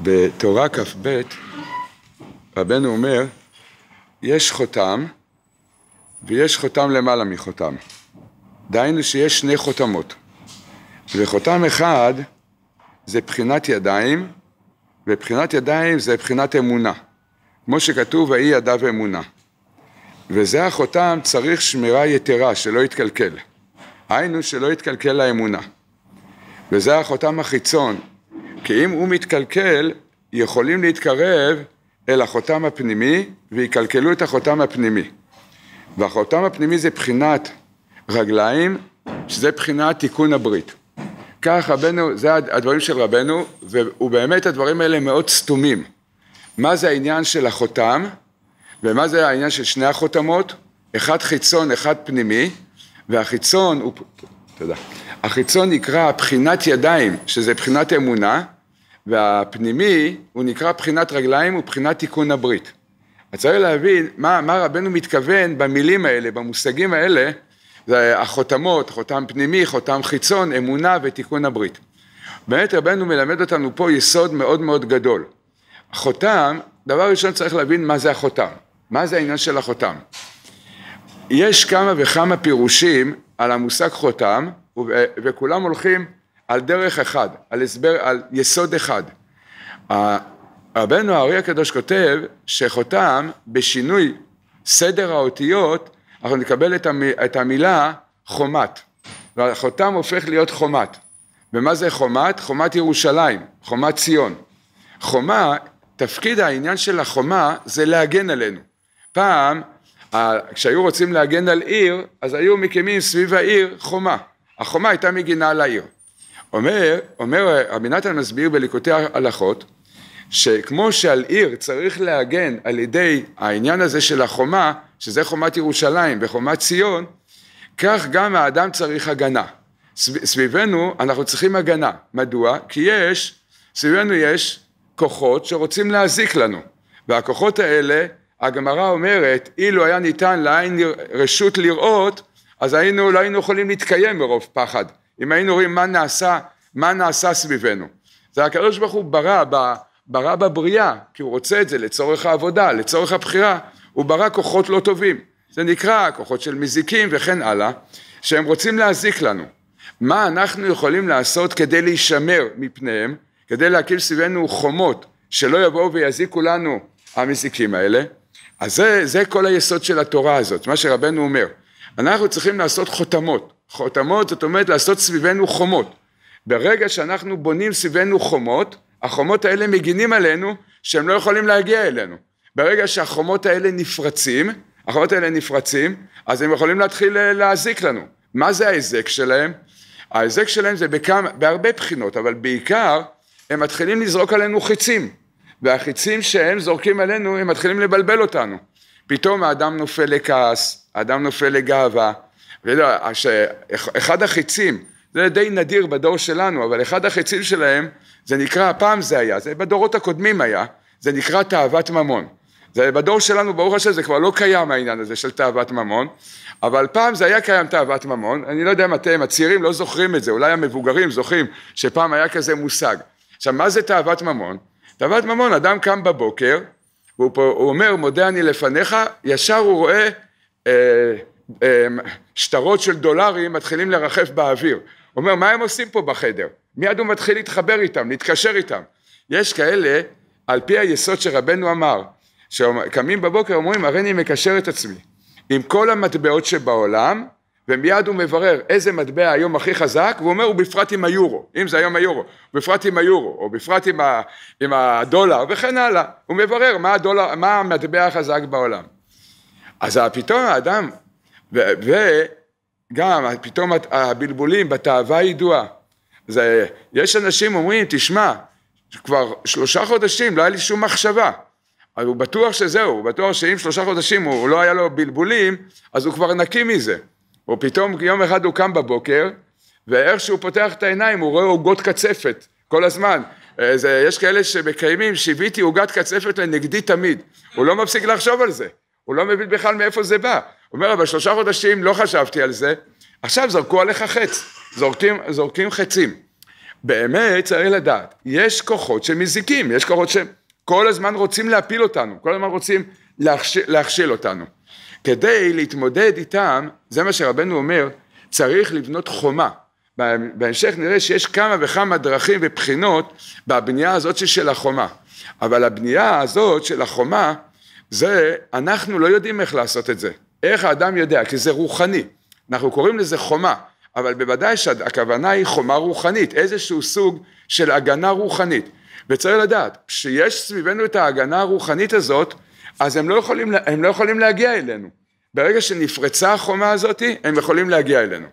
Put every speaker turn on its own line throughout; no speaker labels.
בתורה כ"ב רבנו אומר, יש חותם ויש חותם למעלה מחותם. דהיינו שיש שני חותמות. וחותם אחד זה בחינת ידיים, ובחינת ידיים זה בחינת אמונה. כמו שכתוב, ויהי ידיו אמונה. וזה החותם צריך שמירה יתרה, שלא יתקלקל. היינו שלא יתקלקל האמונה. וזה החותם החיצון, כי אם הוא מתקלקל, יכולים להתקרב אל החותם הפנימי ויקלקלו את החותם הפנימי. והחותם הפנימי זה בחינת רגליים, שזה בחינת תיקון הברית. כך רבנו, זה הדברים של רבנו, ובאמת הדברים האלה מאוד סתומים. מה זה העניין של החותם, ומה זה העניין של שני החותמות, אחד חיצון, אחד פנימי, והחיצון הוא, תודה, החיצון נקרא בחינת ידיים, שזה בחינת אמונה, והפנימי הוא נקרא בחינת רגליים ובחינת תיקון הברית. אז צריך להבין מה, מה רבנו מתכוון במילים האלה, במושגים האלה, זה החותמות, חותם פנימי, חותם חיצון, אמונה ותיקון הברית. באמת רבנו מלמד אותנו פה יסוד מאוד מאוד גדול. החותם, דבר ראשון צריך להבין מה זה החותם, מה זה העניין של החותם. יש כמה וכמה פירושים על המושג חותם, וכולם הולכים על דרך אחד, על הסבר, על יסוד אחד. רבנו הארי הקדוש כותב שחותם בשינוי סדר האותיות, אנחנו נקבל את, המ, את המילה חומת. והחותם הופך להיות חומת. ומה זה חומת? חומת ירושלים, חומת ציון. חומה, תפקיד העניין של החומה זה להגן עלינו. פעם, כשהיו רוצים להגן על עיר, אז היו מקימים סביב העיר חומה. החומה הייתה מגינה על העיר. אומר, אומר רבי נתן מסביר בליקוטי ההלכות, שכמו שעל עיר צריך להגן על ידי העניין הזה של החומה, שזה חומת ירושלים וחומת ציון, כך גם האדם צריך הגנה. סביבנו אנחנו צריכים הגנה. מדוע? כי יש, סביבנו יש כוחות שרוצים להזיק לנו, והכוחות האלה, הגמרא אומרת, אילו היה ניתן לעין רשות לראות, אז היינו, לא היינו יכולים להתקיים מרוב פחד. אם היינו רואים מה נעשה, מה נעשה סביבנו. זה הקדוש ברוך הוא ברא, ברא בבריאה, כי הוא רוצה את זה לצורך העבודה, לצורך הבחירה, הוא ברא כוחות לא טובים. זה נקרא כוחות של מזיקים וכן הלאה, שהם רוצים להזיק לנו. מה אנחנו יכולים לעשות כדי להישמר מפניהם, כדי להקים סביבנו חומות, שלא יבואו ויזיקו לנו המזיקים האלה? אז זה, זה כל היסוד של התורה הזאת, מה שרבנו אומר. אנחנו צריכים לעשות חותמות. חותמות זאת אומרת לעשות סביבנו חומות. ברגע שאנחנו בונים סביבנו חומות, החומות האלה מגינים עלינו שהם לא יכולים להגיע אלינו. ברגע שהחומות האלה נפרצים, החומות האלה נפרצים, אז הם יכולים להתחיל אה, להזיק לנו. מה זה ההיזק שלהם? ההיזק שלהם זה בכמה, בהרבה בחינות, אבל בעיקר הם מתחילים לזרוק עלינו חיצים, והחיצים שהם זורקים עלינו הם מתחילים לבלבל אותנו. פתאום האדם נופל לכעס, האדם נופל לגאווה, אה, אחד החיצים, זה די נדיר בדור שלנו, אבל אחד החיצים שלהם, זה נקרא, הפעם זה היה, זה בדורות הקודמים היה, זה נקרא תאוות ממון. זה בדור שלנו, ברוך השם, זה כבר לא קיים העניין הזה של תאוות ממון, אבל פעם זה היה קיים תאוות ממון, אני לא יודע אם אתם, הצעירים לא זוכרים את זה, אולי המבוגרים זוכרים שפעם היה כזה מושג. עכשיו, מה זה תאוות ממון? תאוות ממון, אדם קם בבוקר, והוא פה, אומר, מודה אני לפניך, ישר הוא רואה אה, אמ, שטרות של דולרים מתחילים לרחף באוויר. הוא אומר, מה הם עושים פה בחדר? מיד הוא מתחיל להתחבר איתם, להתקשר איתם. יש כאלה, על פי היסוד שרבנו אמר, שקמים בבוקר אומרים, הרי אני מקשר את עצמי עם כל המטבעות שבעולם, ומיד הוא מברר איזה מטבע היום הכי חזק, והוא אומר, ובפרט עם היורו, אם זה היום היורו, בפרט עם היורו, או בפרט עם, ה, עם הדולר, וכן הלאה. הוא מברר מה, הדולר, מה המטבע החזק בעולם. אז פתאום האדם וגם פתאום הבלבולים בתאווה הידועה. אז יש אנשים אומרים, תשמע, כבר שלושה חודשים לא היה לי שום מחשבה. אז הוא בטוח שזהו, הוא בטוח שאם שלושה חודשים הוא לא היה לו בלבולים, אז הוא כבר נקי מזה. או פתאום יום אחד הוא קם בבוקר, ואיך שהוא פותח את העיניים הוא רואה עוגות קצפת כל הזמן. אה, זה, יש כאלה שמקיימים, שיוויתי עוגת קצפת לנגדי תמיד. הוא לא מפסיק לחשוב על זה, הוא לא מבין בכלל מאיפה זה בא. אומר, אבל שלושה חודשים לא חשבתי על זה, עכשיו זרקו עליך חץ, זורקים, זורקים חצים. באמת צריך לדעת, יש כוחות שמזיקים, יש כוחות שכל הזמן רוצים להפיל אותנו, כל הזמן רוצים להכשיל, להכשיל אותנו. כדי להתמודד איתם, זה מה שרבנו אומר, צריך לבנות חומה. בהמשך נראה שיש כמה וכמה דרכים ובחינות בבנייה הזאת של החומה. אבל הבנייה הזאת של החומה, זה, אנחנו לא יודעים איך לעשות את זה. איך האדם יודע? כי זה רוחני. אנחנו קוראים לזה חומה, אבל בוודאי שהכוונה היא חומה רוחנית, איזשהו סוג של הגנה רוחנית. וצריך לדעת, כשיש סביבנו את ההגנה הרוחנית הזאת, אז הם לא יכולים, הם לא יכולים להגיע אלינו. ברגע שנפרצה החומה הזאת, הם יכולים להגיע אלינו.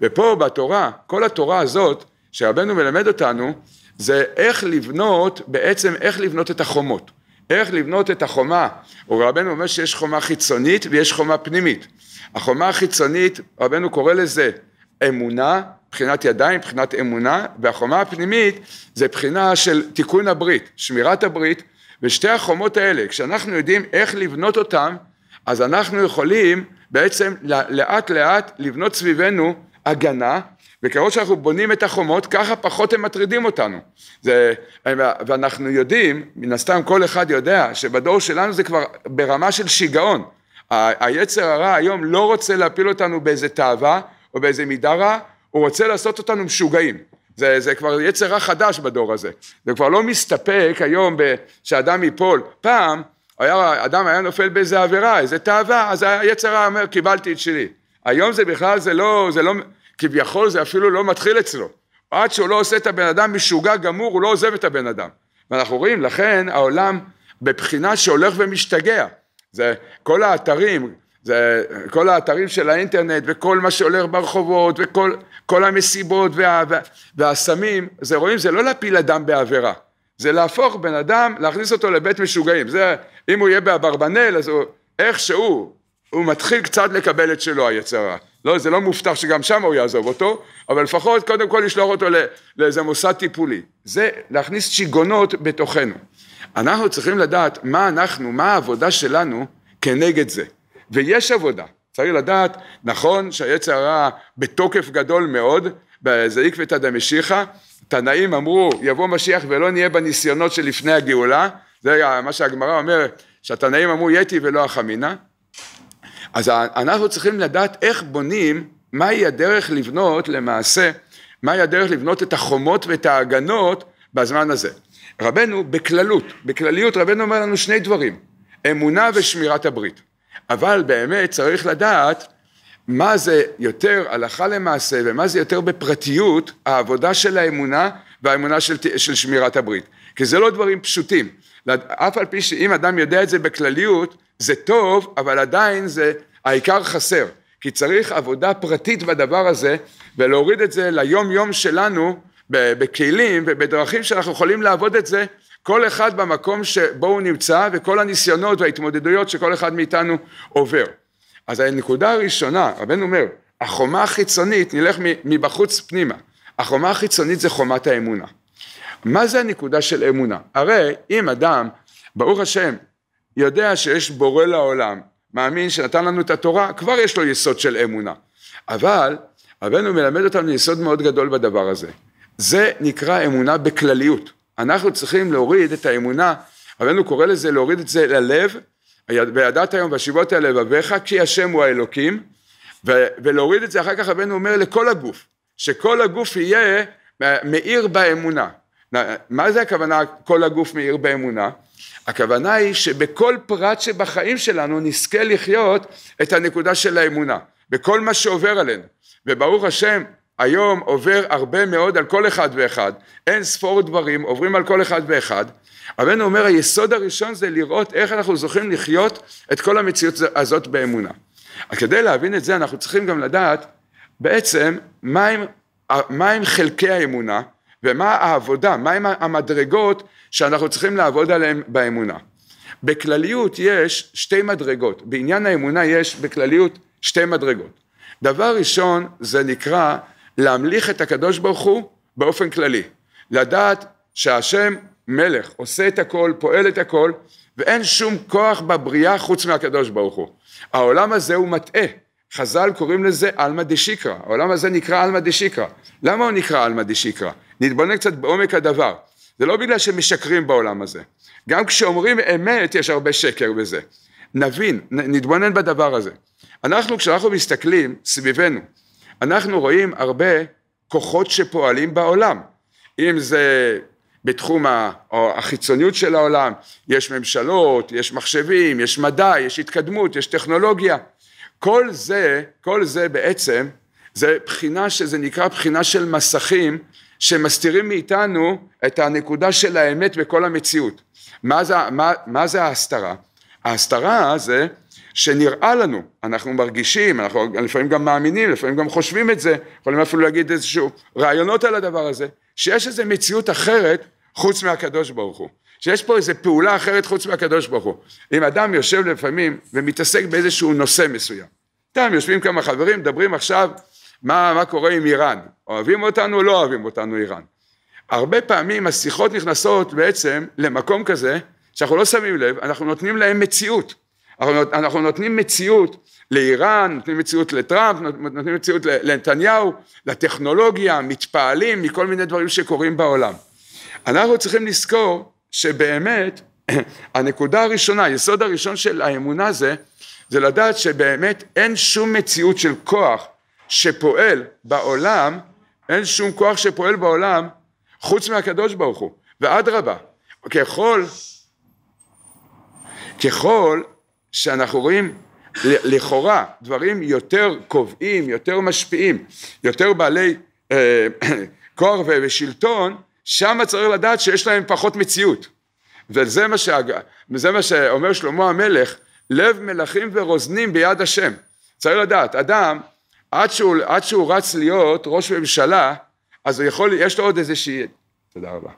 ופה בתורה, כל התורה הזאת, שרבנו מלמד אותנו, זה איך לבנות, בעצם איך לבנות את החומות. איך לבנות את החומה, רבנו אומר שיש חומה חיצונית ויש חומה פנימית. החומה החיצונית, רבנו קורא לזה אמונה, מבחינת ידיים, מבחינת אמונה, והחומה הפנימית זה בחינה של תיקון הברית, שמירת הברית, ושתי החומות האלה, כשאנחנו יודעים איך לבנות אותן, אז אנחנו יכולים בעצם לאט לאט לבנות סביבנו הגנה וככל שאנחנו בונים את החומות, ככה פחות הם מטרידים אותנו. זה, ואנחנו יודעים, מן הסתם כל אחד יודע, שבדור שלנו זה כבר ברמה של שיגעון. היצר הרע היום לא רוצה להפיל אותנו באיזה תאווה או באיזה מידה רע, הוא רוצה לעשות אותנו משוגעים. זה, זה כבר יצר רע חדש בדור הזה. זה כבר לא מסתפק היום שאדם ייפול. פעם, היה, אדם היה נופל באיזה עבירה, איזה תאווה, אז היצר רע אומר, קיבלתי את שלי. היום זה בכלל, זה לא, זה לא, כביכול זה אפילו לא מתחיל אצלו. עד שהוא לא עושה את הבן אדם משוגע גמור, הוא לא עוזב את הבן אדם. ואנחנו רואים, לכן העולם בבחינה שהולך ומשתגע. זה כל האתרים, זה כל האתרים של האינטרנט וכל מה שהולך ברחובות וכל כל המסיבות וה, וה, והסמים, זה רואים, זה לא להפיל אדם בעבירה, זה להפוך בן אדם, להכניס אותו לבית משוגעים. זה, אם הוא יהיה באברבנל, אז הוא איכשהו הוא מתחיל קצת לקבל את שלו היצרה. לא, זה לא מובטח שגם שם הוא יעזוב אותו, אבל לפחות קודם כל לשלוח אותו לאיזה מוסד טיפולי. זה להכניס שיגונות בתוכנו. אנחנו צריכים לדעת מה אנחנו, מה העבודה שלנו כנגד זה. ויש עבודה. צריך לדעת, נכון שהיצר הרע בתוקף גדול מאוד, זה עקבתא דמשיחא, תנאים אמרו יבוא משיח ולא נהיה בניסיונות שלפני הגאולה, זה מה שהגמרא אומרת, שהתנאים אמרו יתי ולא החמינה, אז אנחנו צריכים לדעת איך בונים, מהי הדרך לבנות למעשה, מהי הדרך לבנות את החומות ואת ההגנות בזמן הזה. רבנו בכללות, בכלליות רבנו אומר לנו שני דברים, אמונה ושמירת הברית. אבל באמת צריך לדעת מה זה יותר הלכה למעשה ומה זה יותר בפרטיות העבודה של האמונה והאמונה של, של שמירת הברית. כי זה לא דברים פשוטים. אף על פי שאם אדם יודע את זה בכלליות, זה טוב, אבל עדיין זה, העיקר חסר, כי צריך עבודה פרטית בדבר הזה, ולהוריד את זה ליום יום שלנו, בכלים ובדרכים שאנחנו יכולים לעבוד את זה, כל אחד במקום שבו הוא נמצא, וכל הניסיונות וההתמודדויות שכל אחד מאיתנו עובר. אז הנקודה הראשונה, רבנו אומר, החומה החיצונית, נלך מבחוץ פנימה, החומה החיצונית זה חומת האמונה. מה זה הנקודה של אמונה? הרי אם אדם, ברוך השם, יודע שיש בורא לעולם, מאמין שנתן לנו את התורה, כבר יש לו יסוד של אמונה. אבל רבנו מלמד אותנו יסוד מאוד גדול בדבר הזה. זה נקרא אמונה בכלליות. אנחנו צריכים להוריד את האמונה, רבנו קורא לזה להוריד את זה ללב, וידעת היום והשיבות אל לבביך, כי השם הוא האלוקים, ו- ולהוריד את זה אחר כך רבנו אומר לכל הגוף, שכל הגוף יהיה אה, מאיר באמונה. מה זה הכוונה כל הגוף מאיר באמונה? הכוונה היא שבכל פרט שבחיים שלנו נזכה לחיות את הנקודה של האמונה, בכל מה שעובר עלינו. וברוך השם, היום עובר הרבה מאוד על כל אחד ואחד, אין ספור דברים, עוברים על כל אחד ואחד. רבנו אומר, היסוד הראשון זה לראות איך אנחנו זוכים לחיות את כל המציאות הזאת באמונה. אז כדי להבין את זה, אנחנו צריכים גם לדעת בעצם מהם, מהם חלקי האמונה, ומה העבודה, מהם המדרגות שאנחנו צריכים לעבוד עליהן באמונה. בכלליות יש שתי מדרגות, בעניין האמונה יש בכלליות שתי מדרגות. דבר ראשון זה נקרא להמליך את הקדוש ברוך הוא באופן כללי, לדעת שהשם מלך, עושה את הכל, פועל את הכל, ואין שום כוח בבריאה חוץ מהקדוש ברוך הוא. העולם הזה הוא מטעה, חז"ל קוראים לזה עלמא דשיקרא, העולם הזה נקרא עלמא דשיקרא. למה הוא נקרא עלמא דשיקרא? נתבונן קצת בעומק הדבר. זה לא בגלל שמשקרים בעולם הזה. גם כשאומרים אמת יש הרבה שקר בזה. נבין, נתבונן בדבר הזה. אנחנו כשאנחנו מסתכלים סביבנו, אנחנו רואים הרבה כוחות שפועלים בעולם. אם זה בתחום החיצוניות של העולם, יש ממשלות, יש מחשבים, יש מדע, יש התקדמות, יש טכנולוגיה. כל זה, כל זה בעצם, זה בחינה שזה נקרא בחינה של מסכים שמסתירים מאיתנו את הנקודה של האמת בכל המציאות. מה זה, מה, מה זה ההסתרה? ההסתרה זה שנראה לנו, אנחנו מרגישים, אנחנו לפעמים גם מאמינים, לפעמים גם חושבים את זה, יכולים אפילו להגיד איזשהו רעיונות על הדבר הזה, שיש איזו מציאות אחרת חוץ מהקדוש ברוך הוא. שיש פה איזו פעולה אחרת חוץ מהקדוש ברוך הוא. אם אדם יושב לפעמים ומתעסק באיזשהו נושא מסוים, אתם יושבים כמה חברים, מדברים עכשיו מה, מה קורה עם איראן, אוהבים אותנו או לא אוהבים אותנו איראן. הרבה פעמים השיחות נכנסות בעצם למקום כזה שאנחנו לא שמים לב, אנחנו נותנים להם מציאות. אנחנו נותנים מציאות לאיראן, נותנים מציאות לטראמפ, נותנים מציאות לנתניהו, לטכנולוגיה, מתפעלים מכל מיני דברים שקורים בעולם. אנחנו צריכים לזכור שבאמת הנקודה הראשונה, היסוד הראשון של האמונה זה, זה לדעת שבאמת אין שום מציאות של כוח שפועל בעולם, אין שום כוח שפועל בעולם חוץ מהקדוש ברוך הוא, ואדרבה, ככל, ככל שאנחנו רואים לכאורה דברים יותר קובעים, יותר משפיעים, יותר בעלי אה, כוח ושלטון, שם צריך לדעת שיש להם פחות מציאות. וזה מה, שהג... וזה מה שאומר שלמה המלך, לב מלכים ורוזנים ביד השם. צריך לדעת, אדם, עד שהוא, עד שהוא רץ להיות ראש ממשלה, אז הוא יכול, יש לו עוד איזושהי, תודה רבה,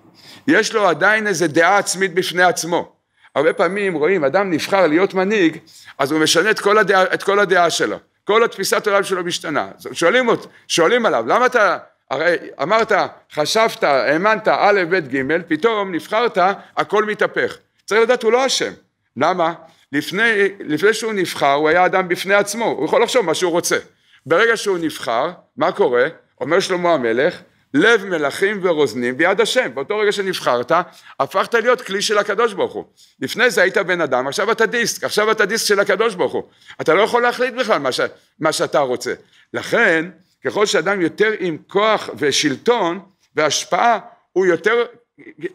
יש לו עדיין איזו דעה עצמית בפני עצמו. הרבה פעמים רואים, אדם נבחר להיות מנהיג, אז הוא משנה את כל הדעה, את כל הדעה שלו. כל התפיסת עולם שלו משתנה. שואלים, אותו, שואלים עליו, למה אתה, הרי אמרת, חשבת, האמנת, א', ב', ג', פתאום נבחרת, הכל מתהפך. צריך לדעת, הוא לא אשם. למה? לפני, לפני שהוא נבחר, הוא היה אדם בפני עצמו, הוא יכול לחשוב מה שהוא רוצה. ברגע שהוא נבחר, מה קורה? אומר שלמה המלך, לב מלכים ורוזנים ביד השם. באותו רגע שנבחרת, הפכת להיות כלי של הקדוש ברוך הוא. לפני זה היית בן אדם, עכשיו אתה דיסק, עכשיו אתה דיסק של הקדוש ברוך הוא. אתה לא יכול להחליט בכלל מה, ש... מה שאתה רוצה. לכן, ככל שאדם יותר עם כוח ושלטון והשפעה, הוא יותר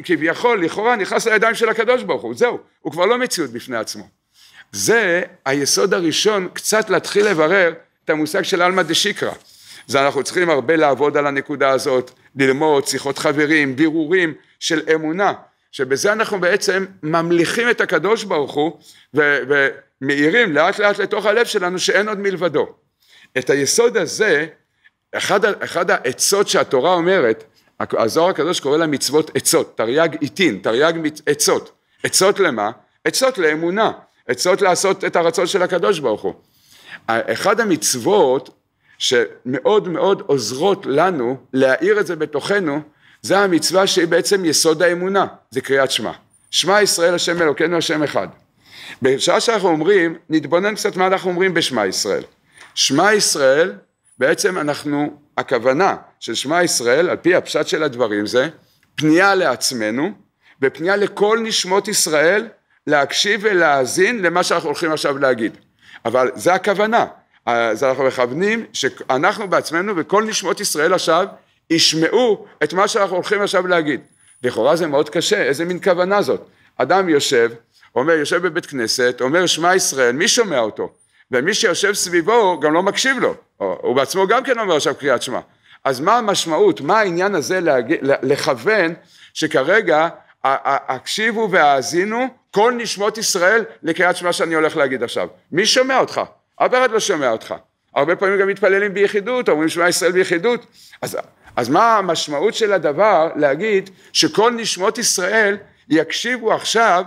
כביכול, לכאורה, נכנס לידיים של הקדוש ברוך הוא, זהו, הוא כבר לא מציאות בפני עצמו. זה היסוד הראשון, קצת להתחיל לברר את המושג של עלמא דשיקרא. זה אנחנו צריכים הרבה לעבוד על הנקודה הזאת, ללמוד, שיחות חברים, בירורים של אמונה, שבזה אנחנו בעצם ממליכים את הקדוש ברוך הוא ומאירים לאט לאט לתוך הלב שלנו שאין עוד מלבדו. את היסוד הזה אחד, אחד העצות שהתורה אומרת, הזוהר הקדוש קורא לה מצוות עצות, תרי"ג עיטין, תרי"ג עצות. עצות למה? עצות לאמונה, עצות לעשות את הרצון של הקדוש ברוך הוא. אחד המצוות שמאוד מאוד עוזרות לנו להאיר את זה בתוכנו, זה המצווה שהיא בעצם יסוד האמונה, זה קריאת שמע. שמע ישראל השם אלוקינו השם אחד. בשעה שאנחנו אומרים, נתבונן קצת מה אנחנו אומרים בשמע ישראל. שמע ישראל בעצם אנחנו, הכוונה של שמע ישראל, על פי הפשט של הדברים זה, פנייה לעצמנו, ופנייה לכל נשמות ישראל להקשיב ולהאזין למה שאנחנו הולכים עכשיו להגיד. אבל זה הכוונה, אז אנחנו מכוונים שאנחנו בעצמנו וכל נשמות ישראל עכשיו ישמעו את מה שאנחנו הולכים עכשיו להגיד. לכאורה זה מאוד קשה, איזה מין כוונה זאת? אדם יושב, אומר, יושב בבית כנסת, אומר שמע ישראל, מי שומע אותו? ומי שיושב סביבו גם לא מקשיב לו, הוא בעצמו גם כן אומר עכשיו קריאת שמע. אז מה המשמעות, מה העניין הזה להג... לכוון שכרגע הקשיבו והאזינו כל נשמות ישראל לקריאת שמע שאני הולך להגיד עכשיו. מי שומע אותך? אף אחד לא שומע אותך. הרבה פעמים גם מתפללים ביחידות, אומרים שמע ישראל ביחידות. אז, אז מה המשמעות של הדבר להגיד שכל נשמות ישראל יקשיבו עכשיו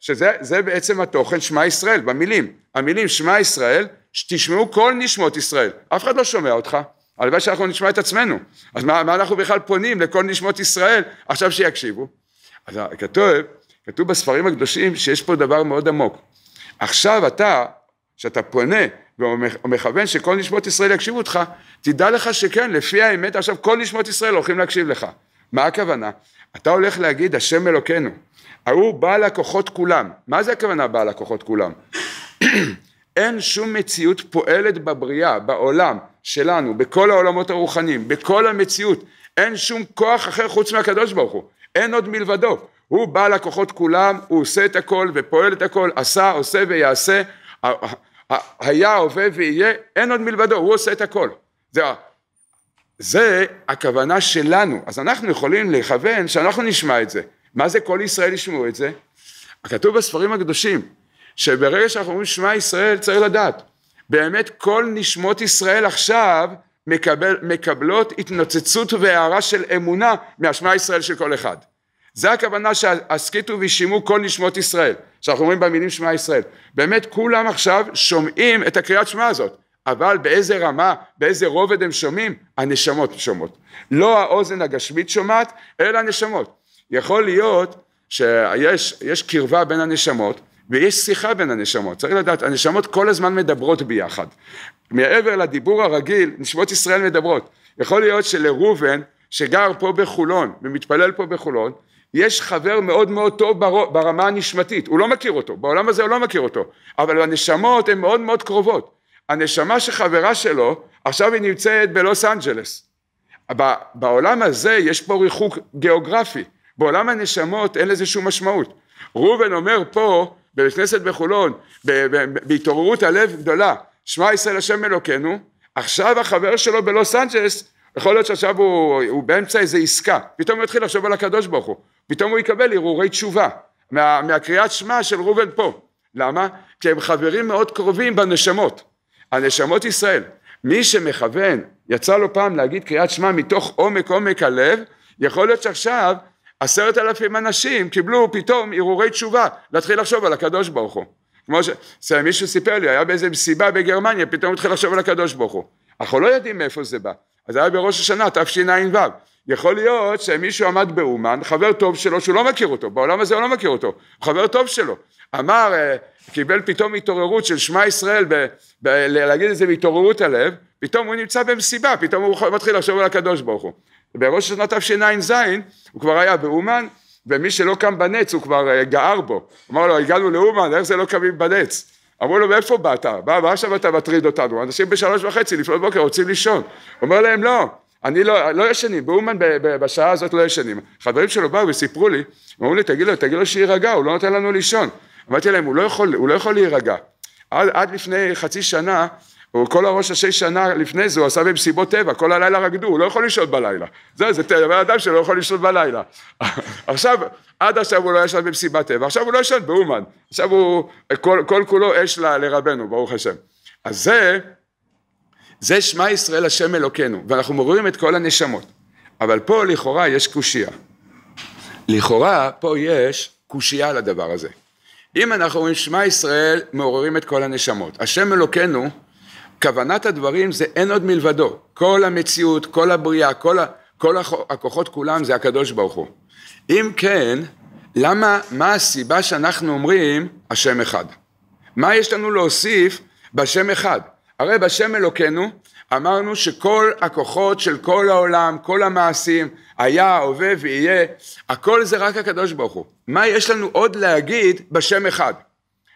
שזה בעצם התוכן שמע ישראל במילים, המילים שמע ישראל, תשמעו כל נשמות ישראל, אף אחד לא שומע אותך, הלוואי שאנחנו נשמע את עצמנו, אז מה, מה אנחנו בכלל פונים לכל נשמות ישראל עכשיו שיקשיבו, אז כתוב, כתוב בספרים הקדושים שיש פה דבר מאוד עמוק, עכשיו אתה, שאתה פונה ומכוון שכל נשמות ישראל יקשיבו אותך, תדע לך שכן, לפי האמת עכשיו כל נשמות ישראל הולכים להקשיב לך. מה הכוונה? אתה הולך להגיד השם אלוקינו, ההוא בעל הכוחות כולם. מה זה הכוונה בעל הכוחות כולם? אין שום מציאות פועלת בבריאה, בעולם שלנו, בכל העולמות הרוחניים, בכל המציאות. אין שום כוח אחר חוץ מהקדוש ברוך הוא. אין עוד מלבדו. הוא בעל הכוחות כולם, הוא עושה את הכל ופועל את הכל, עשה, עושה ויעשה. היה, הווה ויהיה, אין עוד מלבדו, הוא עושה את הכל. זה, זה הכוונה שלנו, אז אנחנו יכולים לכוון שאנחנו נשמע את זה. מה זה כל ישראל ישמעו את זה? כתוב בספרים הקדושים, שברגע שאנחנו אומרים שמע ישראל צריך לדעת, באמת כל נשמות ישראל עכשיו מקבל, מקבלות התנוצצות והערה של אמונה מהשמע ישראל של כל אחד. זה הכוונה שהסכיתו וישימו כל נשמות ישראל, שאנחנו אומרים במילים שמע ישראל. באמת כולם עכשיו שומעים את הקריאת שמע הזאת, אבל באיזה רמה, באיזה רובד הם שומעים? הנשמות שומעות. לא האוזן הגשמית שומעת, אלא הנשמות. יכול להיות שיש קרבה בין הנשמות ויש שיחה בין הנשמות, צריך לדעת, הנשמות כל הזמן מדברות ביחד. מעבר לדיבור הרגיל, נשמות ישראל מדברות. יכול להיות שלראובן, שגר פה בחולון ומתפלל פה בחולון, יש חבר מאוד מאוד טוב ברמה הנשמתית, הוא לא מכיר אותו, בעולם הזה הוא לא מכיר אותו, אבל הנשמות הן מאוד מאוד קרובות. הנשמה שחברה שלו, עכשיו היא נמצאת בלוס אנג'לס. בעולם הזה יש פה ריחוק גיאוגרפי. בעולם הנשמות אין לזה שום משמעות. ראובן אומר פה, בבית כנסת בחולון, בהתעוררות הלב גדולה, שמע ישראל השם אלוקינו, עכשיו החבר שלו בלוס אנג'לס, יכול להיות שעכשיו הוא, הוא באמצע איזה עסקה, פתאום הוא יתחיל לחשוב על הקדוש ברוך הוא, פתאום הוא יקבל הרהורי תשובה מה, מהקריאת שמע של ראובן פה, למה? כי הם חברים מאוד קרובים בנשמות, הנשמות ישראל, מי שמכוון, יצא לו פעם להגיד קריאת שמע מתוך עומק עומק הלב, יכול להיות שעכשיו עשרת אלפים אנשים קיבלו פתאום הרהורי תשובה, להתחיל לחשוב על הקדוש ברוך הוא. כמו ש... מישהו סיפר לי, היה באיזה מסיבה בגרמניה, פתאום התחיל לחשוב על הקדוש ברוך הוא. אנחנו לא יודעים מאיפה זה בא. אז היה בראש השנה, תשע"ו. יכול להיות שמישהו עמד באומן, חבר טוב שלו, שהוא לא מכיר אותו, בעולם הזה הוא לא מכיר אותו, חבר טוב שלו. אמר, אה, קיבל פתאום התעוררות של שמע ישראל, ב, ב, להגיד את זה בהתעוררות הלב, פתאום הוא נמצא במסיבה, פתאום הוא מתחיל לחשוב על הקדוש ברוך הוא. בראש השנה תשע"ז הוא כבר היה באומן, ומי שלא קם בנץ הוא כבר אה, גער בו. אמר לו, הגענו לאומן, איך זה לא קמים בנץ? אמרו לו, מאיפה באת? מה, עכשיו אתה מטריד אותנו? אנשים בשלוש וחצי לפנות בוקר רוצים לישון. אומר להם, לא, אני לא, לא ישנים, באומן בשעה הזאת לא ישנים. חברים שלו באו וסיפרו לי, אמרו לי, תגיד לו, תגיד לו שיירגע, הוא לא נותן לנו לישון. אמרתי להם, הוא לא יכול, הוא לא יכול להירגע. עד, עד לפני חצי שנה הוא כל הראש השש שנה לפני זה הוא עשה במסיבות טבע, כל הלילה רקדו, הוא לא יכול לישון בלילה. זה, זה בן אדם שלא יכול לישון בלילה. עכשיו, עד עכשיו הוא לא ישן במסיבת טבע, עכשיו הוא לא ישן באומן. עכשיו הוא, כל, כל כולו אש ל, לרבנו, ברוך השם. אז זה, זה שמע ישראל השם אלוקינו, ואנחנו מורים את כל הנשמות. אבל פה לכאורה יש קושייה. לכאורה, פה יש קושייה לדבר הזה. אם אנחנו אומרים שמע ישראל, מעוררים את כל הנשמות. השם אלוקינו, כוונת הדברים זה אין עוד מלבדו, כל המציאות, כל הבריאה, כל, ה, כל הכוחות כולם זה הקדוש ברוך הוא. אם כן, למה, מה הסיבה שאנחנו אומרים השם אחד? מה יש לנו להוסיף בשם אחד? הרי בשם אלוקינו אמרנו שכל הכוחות של כל העולם, כל המעשים, היה, הווה ויהיה, הכל זה רק הקדוש ברוך הוא. מה יש לנו עוד להגיד בשם אחד?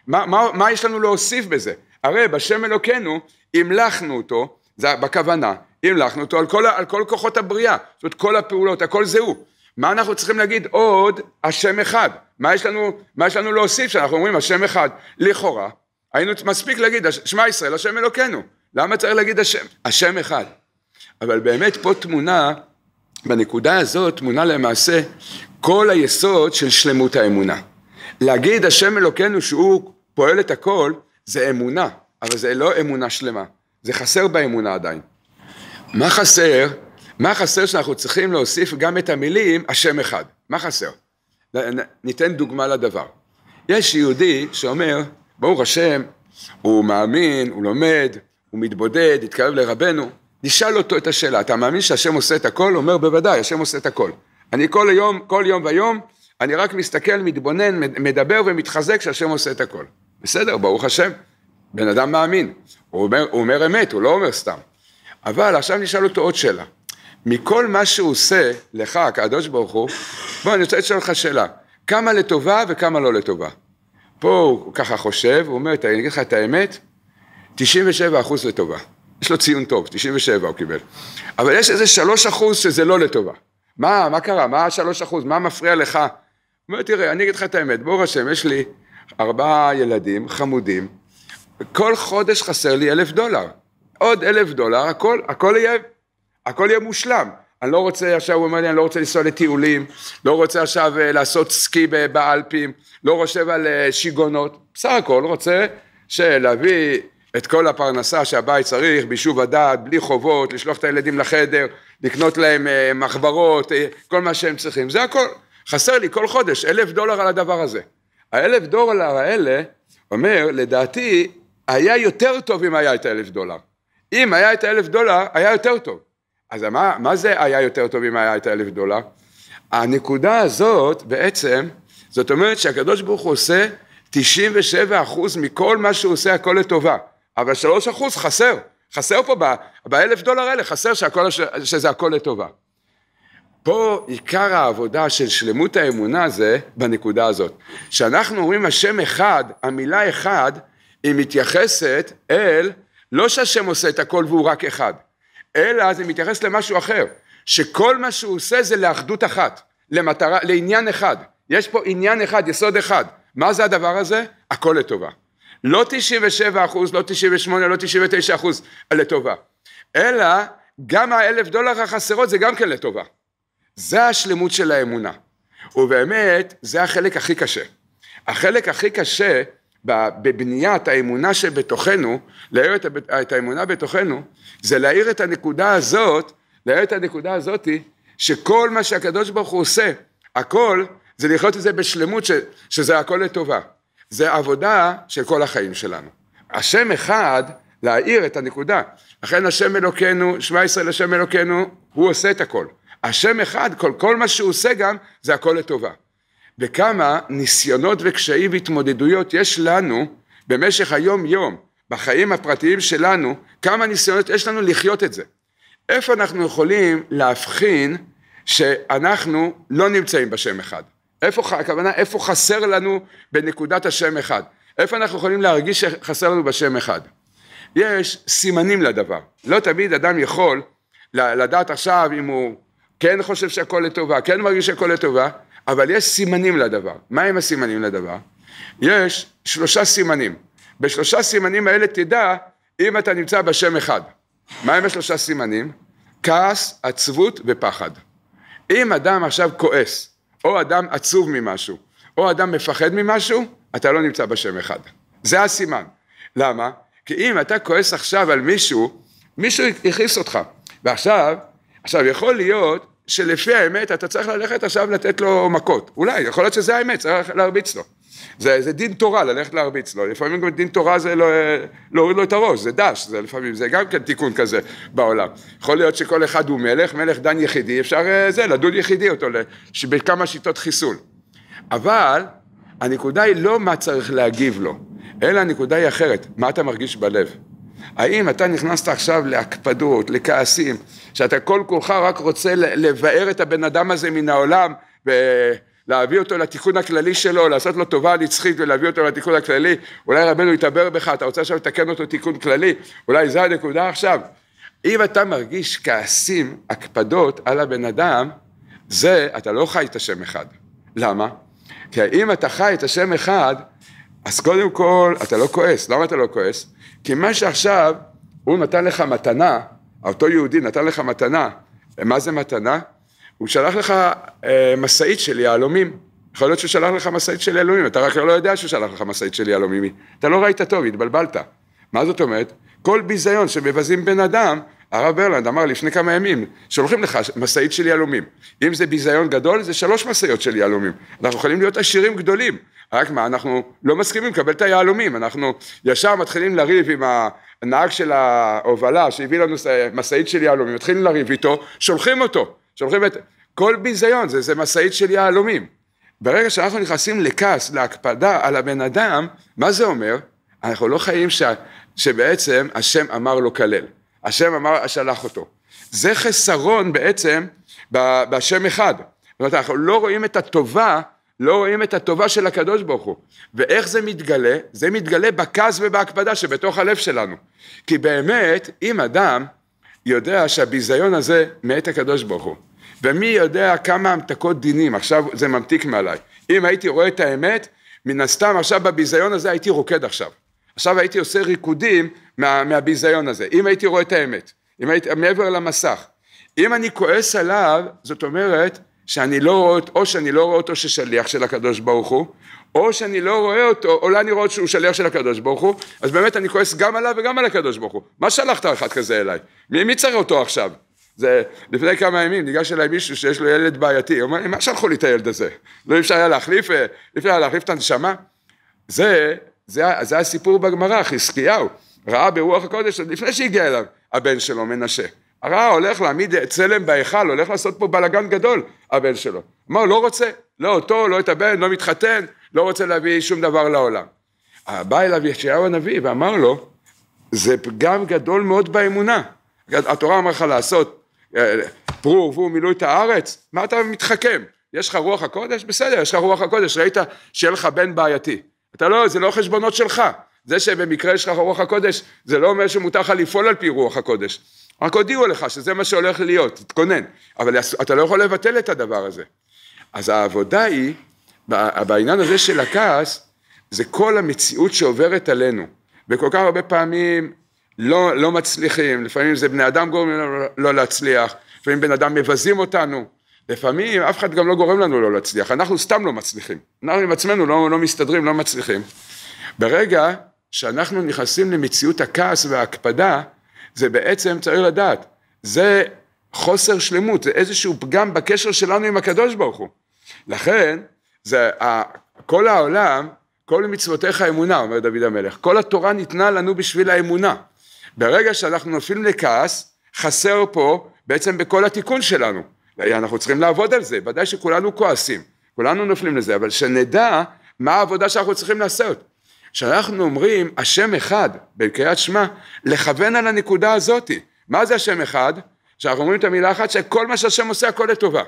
מה, מה, מה יש לנו להוסיף בזה? הרי בשם אלוקינו המלכנו אותו, זה בכוונה, המלכנו אותו על כל, על כל כוחות הבריאה, זאת אומרת כל הפעולות, הכל זה הוא. מה אנחנו צריכים להגיד עוד השם אחד? מה יש לנו, מה יש לנו להוסיף שאנחנו אומרים השם אחד? לכאורה, היינו מספיק להגיד שמע ישראל השם אלוקינו, למה צריך להגיד השם, השם אחד? אבל באמת פה תמונה, בנקודה הזאת תמונה למעשה כל היסוד של שלמות האמונה. להגיד השם אלוקינו שהוא פועל את הכל זה אמונה, אבל זה לא אמונה שלמה, זה חסר באמונה עדיין. מה חסר? מה חסר שאנחנו צריכים להוסיף גם את המילים השם אחד? מה חסר? ניתן דוגמה לדבר. יש יהודי שאומר, ברוך השם, הוא מאמין, הוא לומד, הוא מתבודד, התקרב לרבנו, נשאל אותו את השאלה, אתה מאמין שהשם עושה את הכל? הוא אומר, בוודאי, השם עושה את הכל. אני כל יום, כל יום ויום, אני רק מסתכל, מתבונן, מדבר ומתחזק שהשם עושה את הכל. בסדר, ברוך השם. בן אדם מאמין, הוא אומר, הוא אומר אמת, הוא לא אומר סתם. אבל עכשיו נשאל אותו עוד שאלה. מכל מה שהוא עושה לך, הקדוש ברוך הוא, בוא, אני רוצה לשאול אותך שאלה, כמה לטובה וכמה לא לטובה. פה הוא ככה חושב, הוא אומר, אני אגיד לך את האמת, 97 לטובה. יש לו ציון טוב, 97 הוא קיבל. אבל יש איזה 3 שזה לא לטובה. מה, מה קרה? מה ה-3 מה מפריע לך? הוא אומר, תראה, אני אגיד לך את האמת, ברור השם, יש לי ארבעה ילדים חמודים, כל חודש חסר לי אלף דולר. עוד אלף דולר, הכל, הכל יהיה, הכל יהיה מושלם. אני לא רוצה עכשיו, הוא אומר לי, אני לא רוצה לנסוע לטיולים, לא רוצה עכשיו אה, לעשות סקי באלפים, לא חושב על אה, שיגעונות, בסך הכל רוצה להביא את כל הפרנסה שהבית צריך, ביישוב הדעת, בלי חובות, לשלוח את הילדים לחדר, לקנות להם אה, מחברות, כל מה שהם צריכים, זה הכל. חסר לי כל חודש אלף דולר על הדבר הזה. האלף דולר האלה, אומר, לדעתי, היה יותר טוב אם היה את האלף דולר. אם היה את האלף דולר, היה יותר טוב. אז מה, מה זה היה יותר טוב אם היה את האלף דולר? הנקודה הזאת בעצם, זאת אומרת שהקדוש ברוך הוא עושה 97% אחוז מכל מה שהוא עושה הכל לטובה, אבל 3% אחוז חסר, חסר פה באלף דולר האלה, חסר שהכל, שזה הכל לטובה. פה עיקר העבודה של שלמות האמונה זה בנקודה הזאת. כשאנחנו אומרים השם אחד, המילה אחד היא מתייחסת אל, לא שהשם עושה את הכל והוא רק אחד, אלא זה מתייחס למשהו אחר, שכל מה שהוא עושה זה לאחדות אחת, למטרה, לעניין אחד, יש פה עניין אחד, יסוד אחד, מה זה הדבר הזה? הכל לטובה. לא 97 אחוז, לא 98, לא 99 אחוז לטובה, אלא גם האלף דולר החסרות זה גם כן לטובה. זה השלמות של האמונה. ובאמת, זה החלק הכי קשה. החלק הכי קשה בבניית האמונה שבתוכנו, להאיר את האמונה בתוכנו, זה להאיר את הנקודה הזאת, להאיר את הנקודה הזאתי, שכל מה שהקדוש ברוך הוא עושה, הכל, זה לחיות את זה בשלמות, ש, שזה הכל לטובה. זה עבודה של כל החיים שלנו. השם אחד, להאיר את הנקודה. לכן השם אלוקינו, שמע ישראל השם אלוקינו, הוא עושה את הכל. השם אחד, כל, כל מה שהוא עושה גם, זה הכל לטובה. וכמה ניסיונות וקשיים והתמודדויות יש לנו במשך היום יום, בחיים הפרטיים שלנו, כמה ניסיונות יש לנו לחיות את זה. איפה אנחנו יכולים להבחין שאנחנו לא נמצאים בשם אחד? איפה, הכוונה, איפה חסר לנו בנקודת השם אחד? איפה אנחנו יכולים להרגיש שחסר לנו בשם אחד? יש סימנים לדבר. לא תמיד אדם יכול לדעת עכשיו אם הוא כן חושב שהכל לטובה, כן מרגיש שהכל לטובה, אבל יש סימנים לדבר. מהם הסימנים לדבר? יש שלושה סימנים. בשלושה סימנים האלה תדע אם אתה נמצא בשם אחד. מהם השלושה סימנים? כעס, עצבות ופחד. אם אדם עכשיו כועס, או אדם עצוב ממשהו, או אדם מפחד ממשהו, אתה לא נמצא בשם אחד. זה הסימן. למה? כי אם אתה כועס עכשיו על מישהו, מישהו הכעיס אותך. ועכשיו, עכשיו יכול להיות שלפי האמת אתה צריך ללכת עכשיו לתת לו מכות. אולי, יכול להיות שזה האמת, צריך להרביץ לו. זה, זה דין תורה ללכת להרביץ לו, לפעמים גם דין תורה זה לא, להוריד לו את הראש, זה דש, זה לפעמים, זה גם כן תיקון כזה בעולם. יכול להיות שכל אחד הוא מלך, מלך דן יחידי, אפשר אה, זה, לדון יחידי אותו, בכמה שיטות חיסול. אבל הנקודה היא לא מה צריך להגיב לו, אלא הנקודה היא אחרת, מה אתה מרגיש בלב. האם אתה נכנסת עכשיו להקפדות, לכעסים, שאתה כל כולך רק רוצה לבאר את הבן אדם הזה מן העולם ולהביא אותו לתיקון הכללי שלו, לעשות לו טובה נצחית ולהביא אותו לתיקון הכללי, אולי רבנו יתעבר בך, אתה רוצה עכשיו לתקן אותו תיקון כללי, אולי זו הנקודה עכשיו. אם אתה מרגיש כעסים, הקפדות על הבן אדם, זה, אתה לא חי את השם אחד. למה? כי אם אתה חי את השם אחד, אז קודם כל, אתה לא כועס. למה אתה לא כועס? כי מה שעכשיו הוא נתן לך מתנה, אותו יהודי נתן לך מתנה, מה זה מתנה? הוא שלח לך אה, משאית של יהלומים, יכול להיות שהוא שלח לך משאית של יהלומים, אתה רק לא יודע שהוא שלח לך משאית של יהלומים, אתה לא ראית טוב, התבלבלת. מה זאת אומרת? כל ביזיון שמבזים בן אדם, הרב ברלנד אמר לפני כמה ימים, שולחים לך משאית של יהלומים. אם זה ביזיון גדול, זה שלוש משאיות של יהלומים. אנחנו יכולים להיות עשירים גדולים, רק מה, אנחנו לא מסכימים לקבל את היהלומים, אנחנו ישר מתחילים לריב עם הנהג של ההובלה שהביא לנו משאית של יהלומים, מתחילים לריב איתו, שולחים אותו, שולחים את... כל ביזיון זה, זה משאית של יהלומים. ברגע שאנחנו נכנסים לכעס, להקפדה על הבן אדם, מה זה אומר? אנחנו לא חיים ש... שבעצם השם אמר לו כלל, השם אמר, שלח אותו. זה חסרון בעצם בשם אחד. זאת אומרת, אנחנו לא רואים את הטובה לא רואים את הטובה של הקדוש ברוך הוא. ואיך זה מתגלה? זה מתגלה בכעס ובהקפדה שבתוך הלב שלנו. כי באמת, אם אדם יודע שהביזיון הזה מאת הקדוש ברוך הוא, ומי יודע כמה המתקות דינים, עכשיו זה ממתיק מעליי. אם הייתי רואה את האמת, מן הסתם עכשיו בביזיון הזה הייתי רוקד עכשיו. עכשיו הייתי עושה ריקודים מה, מהביזיון הזה, אם הייתי רואה את האמת, אם הייתי, מעבר למסך. אם אני כועס עליו, זאת אומרת שאני לא רואה, או שאני לא רואה אותו ששליח של הקדוש ברוך הוא, או שאני לא רואה אותו, אולי לא, אני רואה שהוא שליח של הקדוש ברוך הוא, אז באמת אני כועס גם עליו וגם על הקדוש ברוך הוא. מה שלחת אחד כזה אליי? מי, מי צריך אותו עכשיו? זה לפני כמה ימים ניגש אליי מישהו שיש לו ילד בעייתי, הוא אומר לי, מה שלחו לי את הילד הזה? לא אי אפשר היה להחליף, אה, אי אפשר היה להחליף את הנשמה? זה, זה, זה הסיפור בגמרא, חזקיהו ראה ברוח הקודש לפני שהגיע אליו הבן שלו, מנשה. הרע הולך להעמיד צלם בהיכל, הולך לעשות פה בלאגן גדול, הבן שלו. אמר, לא רוצה, לא אותו, לא את הבן, לא מתחתן, לא רוצה להביא שום דבר לעולם. בא אליו ישעיהו הנביא ואמר לו, זה פגם גדול מאוד באמונה. התורה אמרה לך לעשות אה, פרו ורבו מילאו את הארץ, מה אתה מתחכם? יש לך רוח הקודש? בסדר, יש לך רוח הקודש, ראית שיהיה לך בן בעייתי. אתה לא, זה לא חשבונות שלך. זה שבמקרה יש לך רוח הקודש, זה לא אומר שמותר לך לפעול על פי רוח הקודש. רק הודיעו לך שזה מה שהולך להיות, תתכונן, אבל אתה לא יכול לבטל את הדבר הזה. אז העבודה היא, בעניין הזה של הכעס, זה כל המציאות שעוברת עלינו, וכל כך הרבה פעמים לא, לא מצליחים, לפעמים זה בני אדם גורמים לנו לא-, לא להצליח, לפעמים בן אדם מבזים אותנו, לפעמים אף אחד גם לא גורם לנו לא להצליח, אנחנו סתם לא מצליחים, אנחנו עם עצמנו לא, לא מסתדרים, לא מצליחים. ברגע שאנחנו נכנסים למציאות הכעס וההקפדה, זה בעצם, צריך לדעת, זה חוסר שלמות, זה איזשהו פגם בקשר שלנו עם הקדוש ברוך הוא. לכן, זה, כל העולם, כל מצוותיך אמונה, אומר דוד המלך, כל התורה ניתנה לנו בשביל האמונה. ברגע שאנחנו נופלים לכעס, חסר פה בעצם בכל התיקון שלנו. אנחנו צריכים לעבוד על זה, ודאי שכולנו כועסים, כולנו נופלים לזה, אבל שנדע מה העבודה שאנחנו צריכים לעשות. כשאנחנו אומרים השם אחד בקריאת שמע, לכוון על הנקודה הזאתי. מה זה השם אחד? שאנחנו אומרים את המילה אחת שכל מה שהשם עושה הכל לטובה.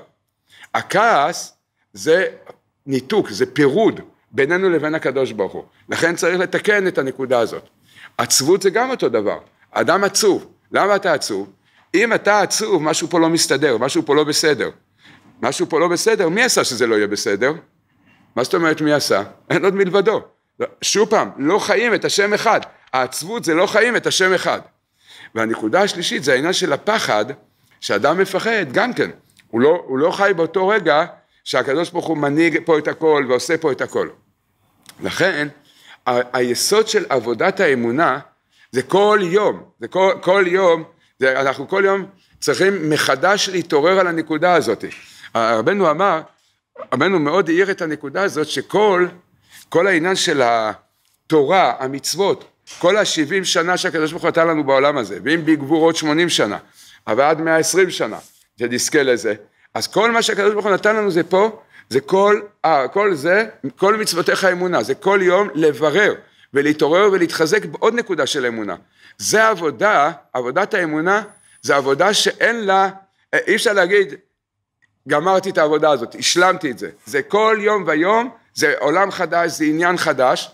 הכעס זה ניתוק, זה פירוד בינינו לבין הקדוש ברוך הוא. לכן צריך לתקן את הנקודה הזאת. עצבות זה גם אותו דבר. אדם עצוב. למה אתה עצוב? אם אתה עצוב, משהו פה לא מסתדר, משהו פה לא בסדר. משהו פה לא בסדר, מי עשה שזה לא יהיה בסדר? מה זאת אומרת מי עשה? אין עוד מלבדו. לא, שוב פעם, לא חיים את השם אחד. העצבות זה לא חיים את השם אחד. והנקודה השלישית זה העניין של הפחד, שאדם מפחד גם כן. הוא לא, הוא לא חי באותו רגע שהקדוש ברוך הוא מנהיג פה את הכל ועושה פה את הכל. לכן, ה- היסוד של עבודת האמונה זה כל יום, זה כל, כל יום, זה, אנחנו כל יום צריכים מחדש להתעורר על הנקודה הזאת. רבנו אמר, רבנו מאוד העיר את הנקודה הזאת שכל כל העניין של התורה, המצוות, כל השבעים שנה שהקדוש ברוך הוא נתן לנו בעולם הזה, ואם בגבור עוד שמונים שנה, אבל עד מאה עשרים שנה, שנזכה לזה, אז כל מה שהקדוש ברוך הוא נתן לנו זה פה, זה כל, אה, כל זה, כל מצוותיך האמונה, זה כל יום לברר ולהתעורר ולהתחזק בעוד נקודה של אמונה. זה עבודה, עבודת האמונה, זה עבודה שאין לה, אי אפשר להגיד, גמרתי את העבודה הזאת, השלמתי את זה. זה כל יום ויום זה עולם חדש, זה עניין חדש,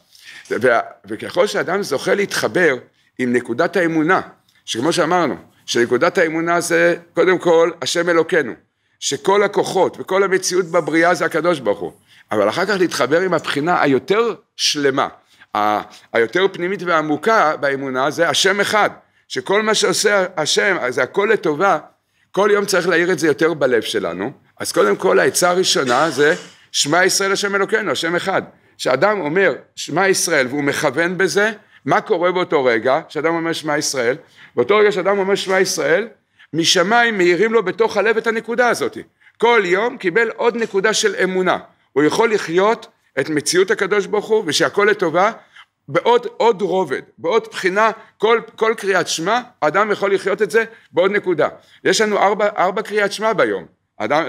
וככל שאדם זוכה להתחבר עם נקודת האמונה, שכמו שאמרנו, שנקודת האמונה זה קודם כל השם אלוקינו, שכל הכוחות וכל המציאות בבריאה זה הקדוש ברוך הוא, אבל אחר כך להתחבר עם הבחינה היותר שלמה, ה- היותר פנימית ועמוקה באמונה זה השם אחד, שכל מה שעושה השם זה הכל לטובה, כל יום צריך להעיר את זה יותר בלב שלנו, אז קודם כל העצה הראשונה זה שמע ישראל השם אלוקינו, השם אחד. כשאדם אומר שמע ישראל והוא מכוון בזה, מה קורה באותו רגע כשאדם אומר שמע ישראל? באותו רגע שאדם אומר שמע ישראל, משמיים מאירים לו בתוך הלב את הנקודה הזאת. כל יום קיבל עוד נקודה של אמונה. הוא יכול לחיות את מציאות הקדוש ברוך הוא ושהכול לטובה בעוד עוד רובד, בעוד בחינה, כל, כל קריאת שמע, אדם יכול לחיות את זה בעוד נקודה. יש לנו ארבע, ארבע קריאת שמע ביום. אדם,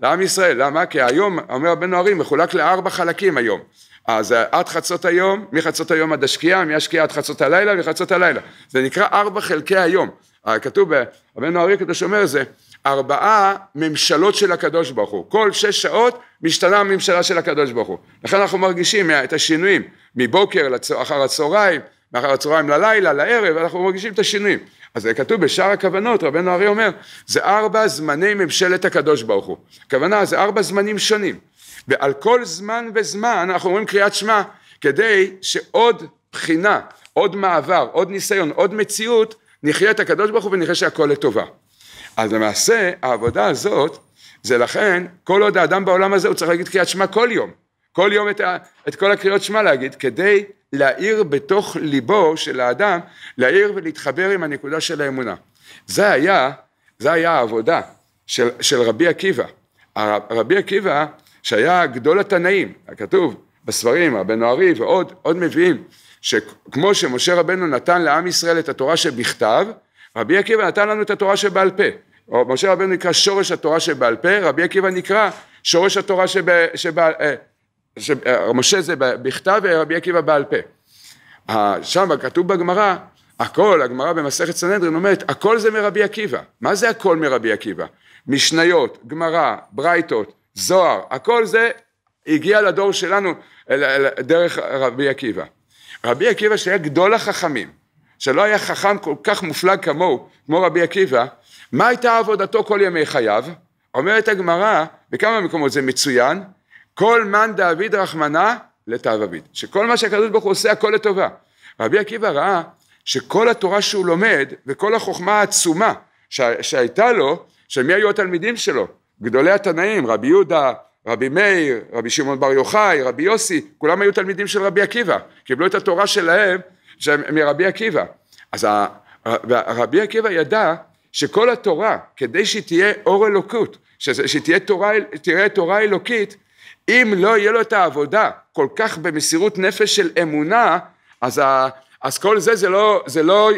לעם ישראל, למה? כי היום, אומר בן נוערים, מחולק לארבע חלקים היום. אז אה, עד חצות היום, מחצות היום עד השקיעה, מהשקיעה עד חצות הלילה, מחצות הלילה. זה נקרא ארבע חלקי היום. אה, כתוב, הבן נוערים קדוש אומר זה, ארבעה ממשלות של הקדוש ברוך הוא. כל שש שעות משתנה הממשלה של הקדוש ברוך הוא. לכן אנחנו מרגישים אה, את השינויים מבוקר אחר הצהריים, מאחר הצהריים ללילה, לערב, אנחנו מרגישים את השינויים. אז זה כתוב בשאר הכוונות, רבנו ארי אומר, זה ארבע זמני ממשלת הקדוש ברוך הוא. הכוונה זה ארבע זמנים שונים. ועל כל זמן וזמן אנחנו אומרים קריאת שמע, כדי שעוד בחינה, עוד מעבר, עוד ניסיון, עוד מציאות, נחיה את הקדוש ברוך הוא ונחיה שהכל לטובה. אז למעשה העבודה הזאת זה לכן כל עוד האדם בעולם הזה הוא צריך להגיד קריאת שמע כל יום כל יום את, ה, את כל הקריאות שמע להגיד, כדי להאיר בתוך ליבו של האדם, להאיר ולהתחבר עם הנקודה של האמונה. זה היה, זה היה העבודה של, של רבי עקיבא. הרב, רבי עקיבא, שהיה גדול התנאים, כתוב בספרים, רבנו ארי ועוד עוד מביאים, שכמו שמשה רבנו נתן לעם ישראל את התורה שבכתב, רבי עקיבא נתן לנו את התורה שבעל פה. או משה רבנו נקרא שורש התורה שבעל פה, רבי עקיבא נקרא שורש התורה שבעל... שבעל אה, אה, משה זה בכתב ורבי עקיבא בעל פה. אה, שם כתוב בגמרא, הכל, הגמרא במסכת סנהדרין אומרת, הכל זה מרבי עקיבא. מה זה הכל מרבי עקיבא? משניות, גמרא, ברייתות, זוהר, הכל זה הגיע לדור שלנו דרך רבי עקיבא. רבי עקיבא שהיה גדול החכמים, שלא היה חכם כל כך מופלג כמוהו, כמו רבי עקיבא, מה הייתה עבודתו כל ימי חייו? אומרת הגמרא, בכמה מקומות זה מצוין, כל מן דאביד רחמנא לתאו אביד. שכל מה שהקדוש ברוך הוא עושה הכל לטובה. רבי עקיבא ראה שכל התורה שהוא לומד וכל החוכמה העצומה שה, שהייתה לו, שמי היו התלמידים שלו? גדולי התנאים, רבי יהודה, רבי מאיר, רבי שמעון בר יוחאי, רבי יוסי, כולם היו תלמידים של רבי עקיבא, קיבלו את התורה שלהם מרבי עקיבא. אז רבי עקיבא ידע שכל התורה, כדי שהיא תהיה אור אלוקות, שתהיה תורה, תראה תורה אלוקית, אם לא יהיה לו את העבודה כל כך במסירות נפש של אמונה, אז, ה, אז כל זה זה לא, זה לא,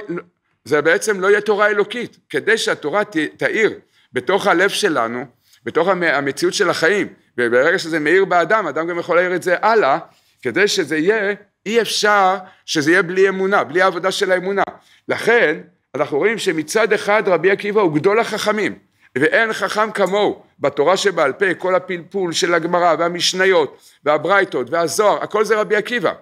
זה בעצם לא יהיה תורה אלוקית. כדי שהתורה ת, תאיר בתוך הלב שלנו, בתוך המציאות של החיים, וברגע שזה מאיר באדם, אדם גם יכול להעיר את זה הלאה, כדי שזה יהיה, אי אפשר שזה יהיה בלי אמונה, בלי העבודה של האמונה. לכן, אנחנו רואים שמצד אחד רבי עקיבא הוא גדול החכמים, ואין חכם כמוהו בתורה שבעל פה כל הפלפול של הגמרא והמשניות והברייתות והזוהר הכל זה רבי עקיבא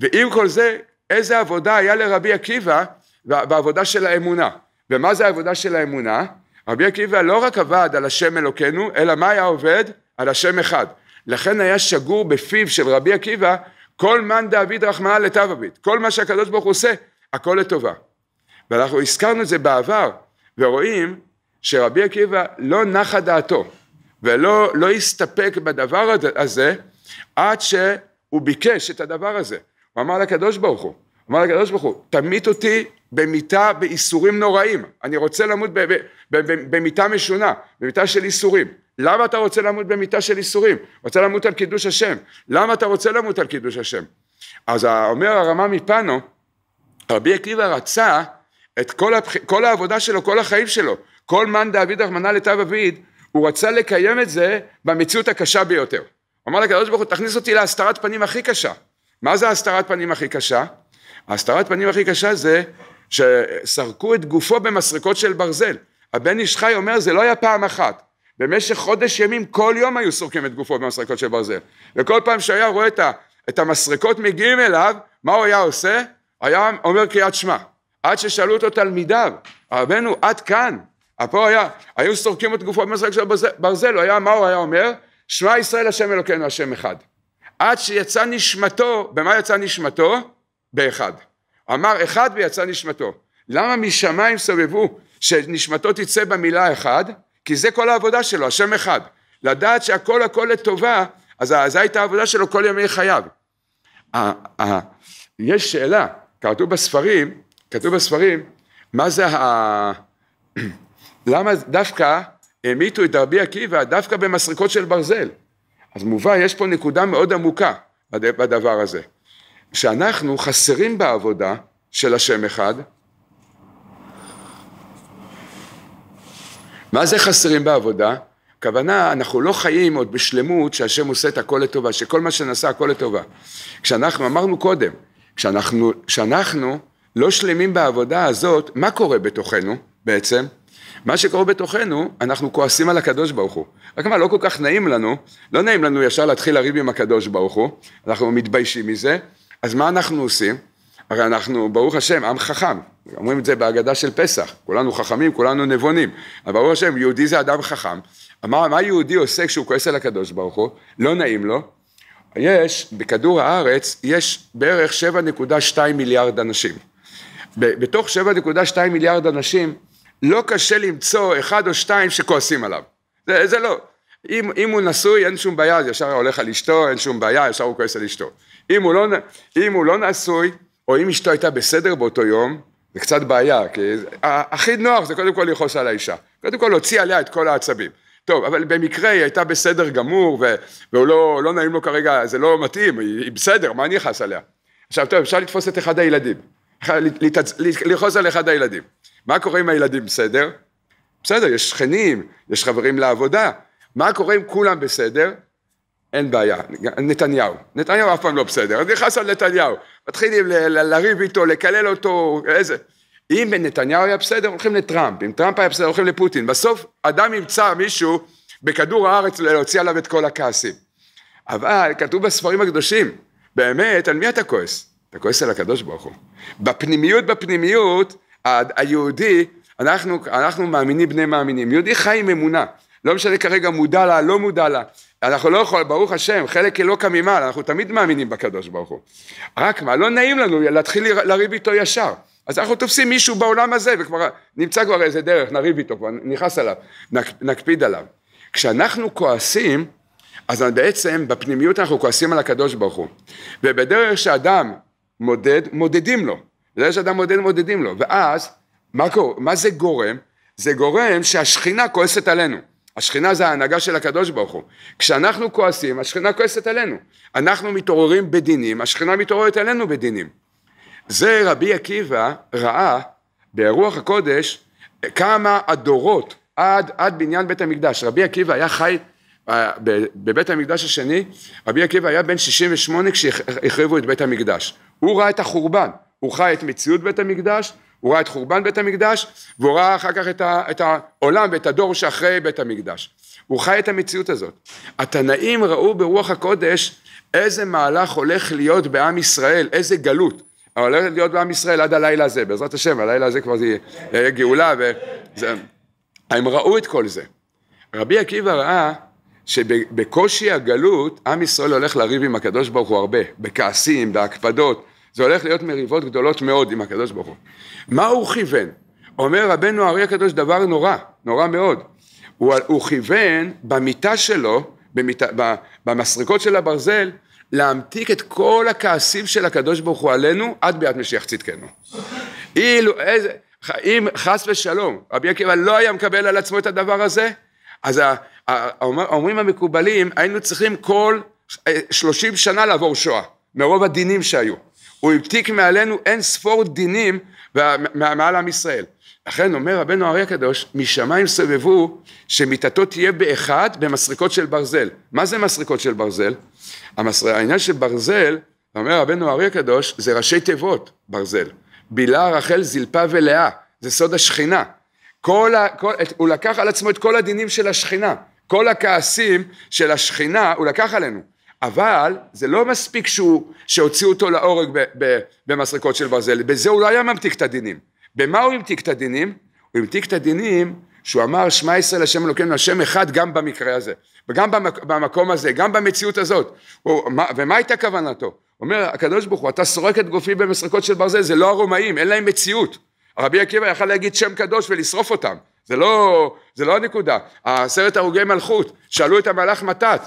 ועם כל זה איזה עבודה היה לרבי עקיבא בעבודה של האמונה ומה זה העבודה של האמונה? רבי עקיבא לא רק עבד על השם אלוקינו אלא מה היה עובד? על השם אחד לכן היה שגור בפיו של רבי עקיבא כל מאן דאביד רחמנא לטב אביד כל מה שהקדוש ברוך הוא עושה הכל לטובה ואנחנו הזכרנו את זה בעבר ורואים שרבי עקיבא לא נחה דעתו ולא לא הסתפק בדבר הזה עד שהוא ביקש את הדבר הזה. הוא אמר לקדוש ברוך הוא, אמר לקדוש ברוך הוא, תמית אותי במיטה באיסורים נוראים, אני רוצה למות במיטה משונה, במיטה של איסורים. למה אתה רוצה למות במיטה של איסורים? רוצה למות על קידוש השם. למה אתה רוצה למות על קידוש השם? אז אומר הרמה מפנו, רבי עקיבא רצה את כל, הבח... כל העבודה שלו, כל החיים שלו, כל מאן דאביד רחמנא לטב אביד, הוא רצה לקיים את זה במציאות הקשה ביותר. הוא אמר לקדוש ברוך הוא, תכניס אותי להסתרת פנים הכי קשה. מה זה הסתרת פנים הכי קשה? הסתרת פנים הכי קשה זה שסרקו את גופו במסרקות של ברזל. הבן איש חי אומר, זה לא היה פעם אחת. במשך חודש ימים, כל יום היו סורקים את גופו במסרקות של ברזל. וכל פעם שהיה רואה את, ה, את המסרקות מגיעים אליו, מה הוא היה עושה? היה אומר קריאת שמע. עד ששאלו אותו תלמידיו, רבנו, עד כאן, פה היה, היו סורקים את גופו במשחק של ברזל, הוא היה, מה הוא היה אומר? שמע ישראל השם אלוקינו השם אחד. עד שיצא נשמתו, במה יצא נשמתו? באחד. אמר אחד ויצא נשמתו. למה משמיים סובבו שנשמתו תצא במילה אחד? כי זה כל העבודה שלו, השם אחד. לדעת שהכל הכל לטובה, אז זו הייתה העבודה שלו כל ימי חייו. יש שאלה, כתוב בספרים, כתוב בספרים, מה זה ה... למה דווקא המיתו את רבי עקיבא דווקא במסריקות של ברזל? אז מובן, יש פה נקודה מאוד עמוקה בדבר הזה, שאנחנו חסרים בעבודה של השם אחד. מה זה חסרים בעבודה? הכוונה, אנחנו לא חיים עוד בשלמות שהשם עושה את הכל לטובה, שכל מה שנעשה הכל לטובה. כשאנחנו, אמרנו קודם, כשאנחנו, כשאנחנו לא שלמים בעבודה הזאת, מה קורה בתוכנו בעצם? מה שקורה בתוכנו, אנחנו כועסים על הקדוש ברוך הוא. רק מה, לא כל כך נעים לנו, לא נעים לנו ישר להתחיל לריב עם הקדוש ברוך הוא, אנחנו מתביישים מזה, אז מה אנחנו עושים? הרי אנחנו, ברוך השם, עם חכם, אומרים את זה בהגדה של פסח, כולנו חכמים, כולנו נבונים, אבל ברוך השם, יהודי זה אדם חכם. מה, מה יהודי עושה כשהוא כועס על הקדוש ברוך הוא? לא נעים לו. יש, בכדור הארץ, יש בערך 7.2 מיליארד אנשים. בתוך 7.2 מיליארד אנשים, לא קשה למצוא אחד או שתיים שכועסים עליו. זה, זה לא. אם, אם הוא נשוי אין שום בעיה, זה ישר הולך על אשתו, אין שום בעיה, ישר הוא כועס על אשתו. אם הוא לא, אם הוא לא נשוי, או אם אשתו הייתה בסדר באותו יום, זה קצת בעיה, כי הכי נוח זה קודם כל לכעוס על האישה. קודם כל להוציא עליה את כל העצבים. טוב, אבל במקרה היא הייתה בסדר גמור, ו, והוא לא, לא נעים לו כרגע, זה לא מתאים, היא, היא בסדר, מה אני אכעס עליה? עכשיו, טוב, אפשר לתפוס את אחד הילדים, לכעוס על אחד הילדים. מה קורה עם הילדים בסדר? בסדר, יש שכנים, יש חברים לעבודה, מה קורה אם כולם בסדר? אין בעיה, נתניהו, נתניהו אף פעם לא בסדר, אז נכנס על נתניהו, מתחילים לריב איתו, לקלל אותו, איזה, אם נתניהו היה בסדר הולכים לטראמפ, אם טראמפ היה בסדר הולכים לפוטין, בסוף אדם ימצא מישהו בכדור הארץ להוציא עליו את כל הכעסים, אבל כתוב בספרים הקדושים, באמת, על מי אתה כועס? אתה כועס על הקדוש ברוך הוא, בפנימיות בפנימיות היהודי, אנחנו, אנחנו מאמינים בני מאמינים, יהודי חי עם אמונה, לא משנה כרגע מודע לה, לא מודע לה, אנחנו לא יכולים, ברוך השם, חלק אלוקא ממעל, אנחנו תמיד מאמינים בקדוש ברוך הוא. רק מה, לא נעים לנו להתחיל לריב איתו ישר. אז אנחנו תופסים מישהו בעולם הזה, וכבר נמצא כבר איזה דרך, נריב איתו, כבר נכנס עליו, נק, נקפיד עליו. כשאנחנו כועסים, אז בעצם בפנימיות אנחנו כועסים על הקדוש ברוך הוא. ובדרך שאדם מודד, מודדים לו. זה שאדם מודד מודדים לו, ואז מה, קורה, מה זה גורם? זה גורם שהשכינה כועסת עלינו. השכינה זה ההנהגה של הקדוש ברוך הוא. כשאנחנו כועסים, השכינה כועסת עלינו. אנחנו מתעוררים בדינים, השכינה מתעוררת עלינו בדינים. זה רבי עקיבא ראה ברוח הקודש כמה הדורות עד, עד בניין בית המקדש. רבי עקיבא היה חי אה, בבית המקדש השני, רבי עקיבא היה בן 68 כשהחריבו את בית המקדש. הוא ראה את החורבן, הוא חי את מציאות בית המקדש, הוא ראה את חורבן בית המקדש, והוא ראה אחר כך את, ה, את העולם ואת הדור שאחרי בית המקדש. הוא חי את המציאות הזאת. התנאים ראו ברוח הקודש איזה מהלך הולך להיות בעם ישראל, איזה גלות הולך להיות בעם ישראל עד הלילה הזה, בעזרת השם, הלילה הזה כבר זה יהיה גאולה, וזה, הם ראו את כל זה. רבי עקיבא ראה שבקושי הגלות, עם ישראל הולך לריב עם הקדוש ברוך הוא הרבה, בכעסים, בהקפדות, זה הולך להיות מריבות גדולות מאוד עם הקדוש ברוך הוא. מה הוא כיוון? אומר רבנו אריה הקדוש דבר נורא, נורא מאוד. הוא, הוא כיוון במיטה שלו, במיטה, במסרקות של הברזל, להמתיק את כל הכעסים של הקדוש ברוך הוא עלינו עד ביאת משיח צדקנו. אילו, איזה, אם חס ושלום, רבי עקיבא לא היה מקבל על עצמו את הדבר הזה, אז ה, ה, אומר, אומרים המקובלים, היינו צריכים כל אה, שלושים שנה לעבור שואה, מרוב הדינים שהיו. הוא המתיק מעלינו אין ספור דינים מעל עם ישראל. לכן אומר רבנו הארי הקדוש, משמיים סובבו שמיטתו תהיה באחד במסריקות של ברזל. מה זה מסריקות של ברזל? המסר... העניין של ברזל, אומר רבנו הארי הקדוש, זה ראשי תיבות ברזל. בילה, רחל, זלפה ולאה, זה סוד השכינה. כל ה... כל... הוא לקח על עצמו את כל הדינים של השכינה. כל הכעסים של השכינה הוא לקח עלינו. אבל זה לא מספיק שהוא, שהוציאו אותו להורג במסרקות של ברזל, בזה הוא לא היה ממתיק את הדינים. במה הוא המתיק את הדינים? הוא המתיק את הדינים שהוא אמר שמע ישראל השם אלוקינו השם אחד גם במקרה הזה, וגם במק, במקום הזה, גם במציאות הזאת. הוא, מה, ומה הייתה כוונתו? אומר הקדוש ברוך הוא אתה סורק את גופי במסרקות של ברזל, זה לא הרומאים, אין להם מציאות. רבי עקיבא יכל להגיד שם קדוש ולשרוף אותם, זה לא, זה לא הנקודה. עשרת הרוגי מלכות, שאלו את המלאך מתת,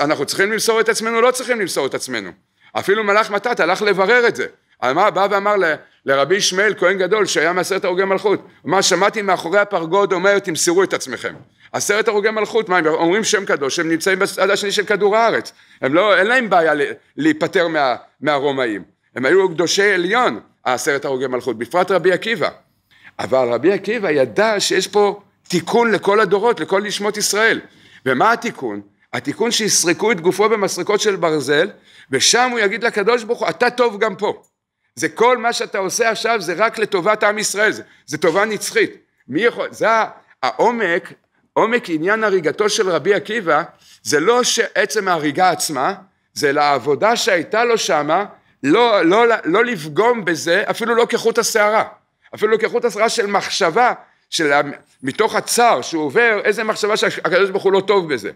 אנחנו צריכים למסור את עצמנו, לא צריכים למסור את עצמנו. אפילו מלאך מתת הלך לברר את זה. אמר, בא ואמר ל, לרבי ישמעאל כהן גדול שהיה מעשרת הרוגי מלכות, אמר שמעתי מאחורי הפרגוד אומר תמסרו את עצמכם. עשרת הרוגי מלכות, מה הם אומרים שם קדוש, הם נמצאים בצד השני של כדור הארץ, הם לא, אין להם בעיה להיפטר מה, מהרומאים, הם היו קדושי עליון העשרת הרוגי מלכות, בפרט רבי עקיבא. אבל רבי עקיבא ידע שיש פה תיקון לכל הדורות, לכל נשמות ישראל. ומה התיקון? התיקון שיסרקו את גופו במסרקות של ברזל, ושם הוא יגיד לקדוש ברוך הוא, אתה טוב גם פה. זה כל מה שאתה עושה עכשיו, זה רק לטובת עם ישראל, זה, זה טובה נצחית. מי יכול, זה העומק, עומק עניין הריגתו של רבי עקיבא, זה לא שעצם ההריגה עצמה, זה לעבודה שהייתה לו שמה, לא, לא, לא, לא לפגום בזה, אפילו לא כחוט השערה. אפילו כחוט השערה של מחשבה, של, מתוך הצער שהוא עובר, איזה מחשבה שהקדוש ברוך הוא לא טוב בזה.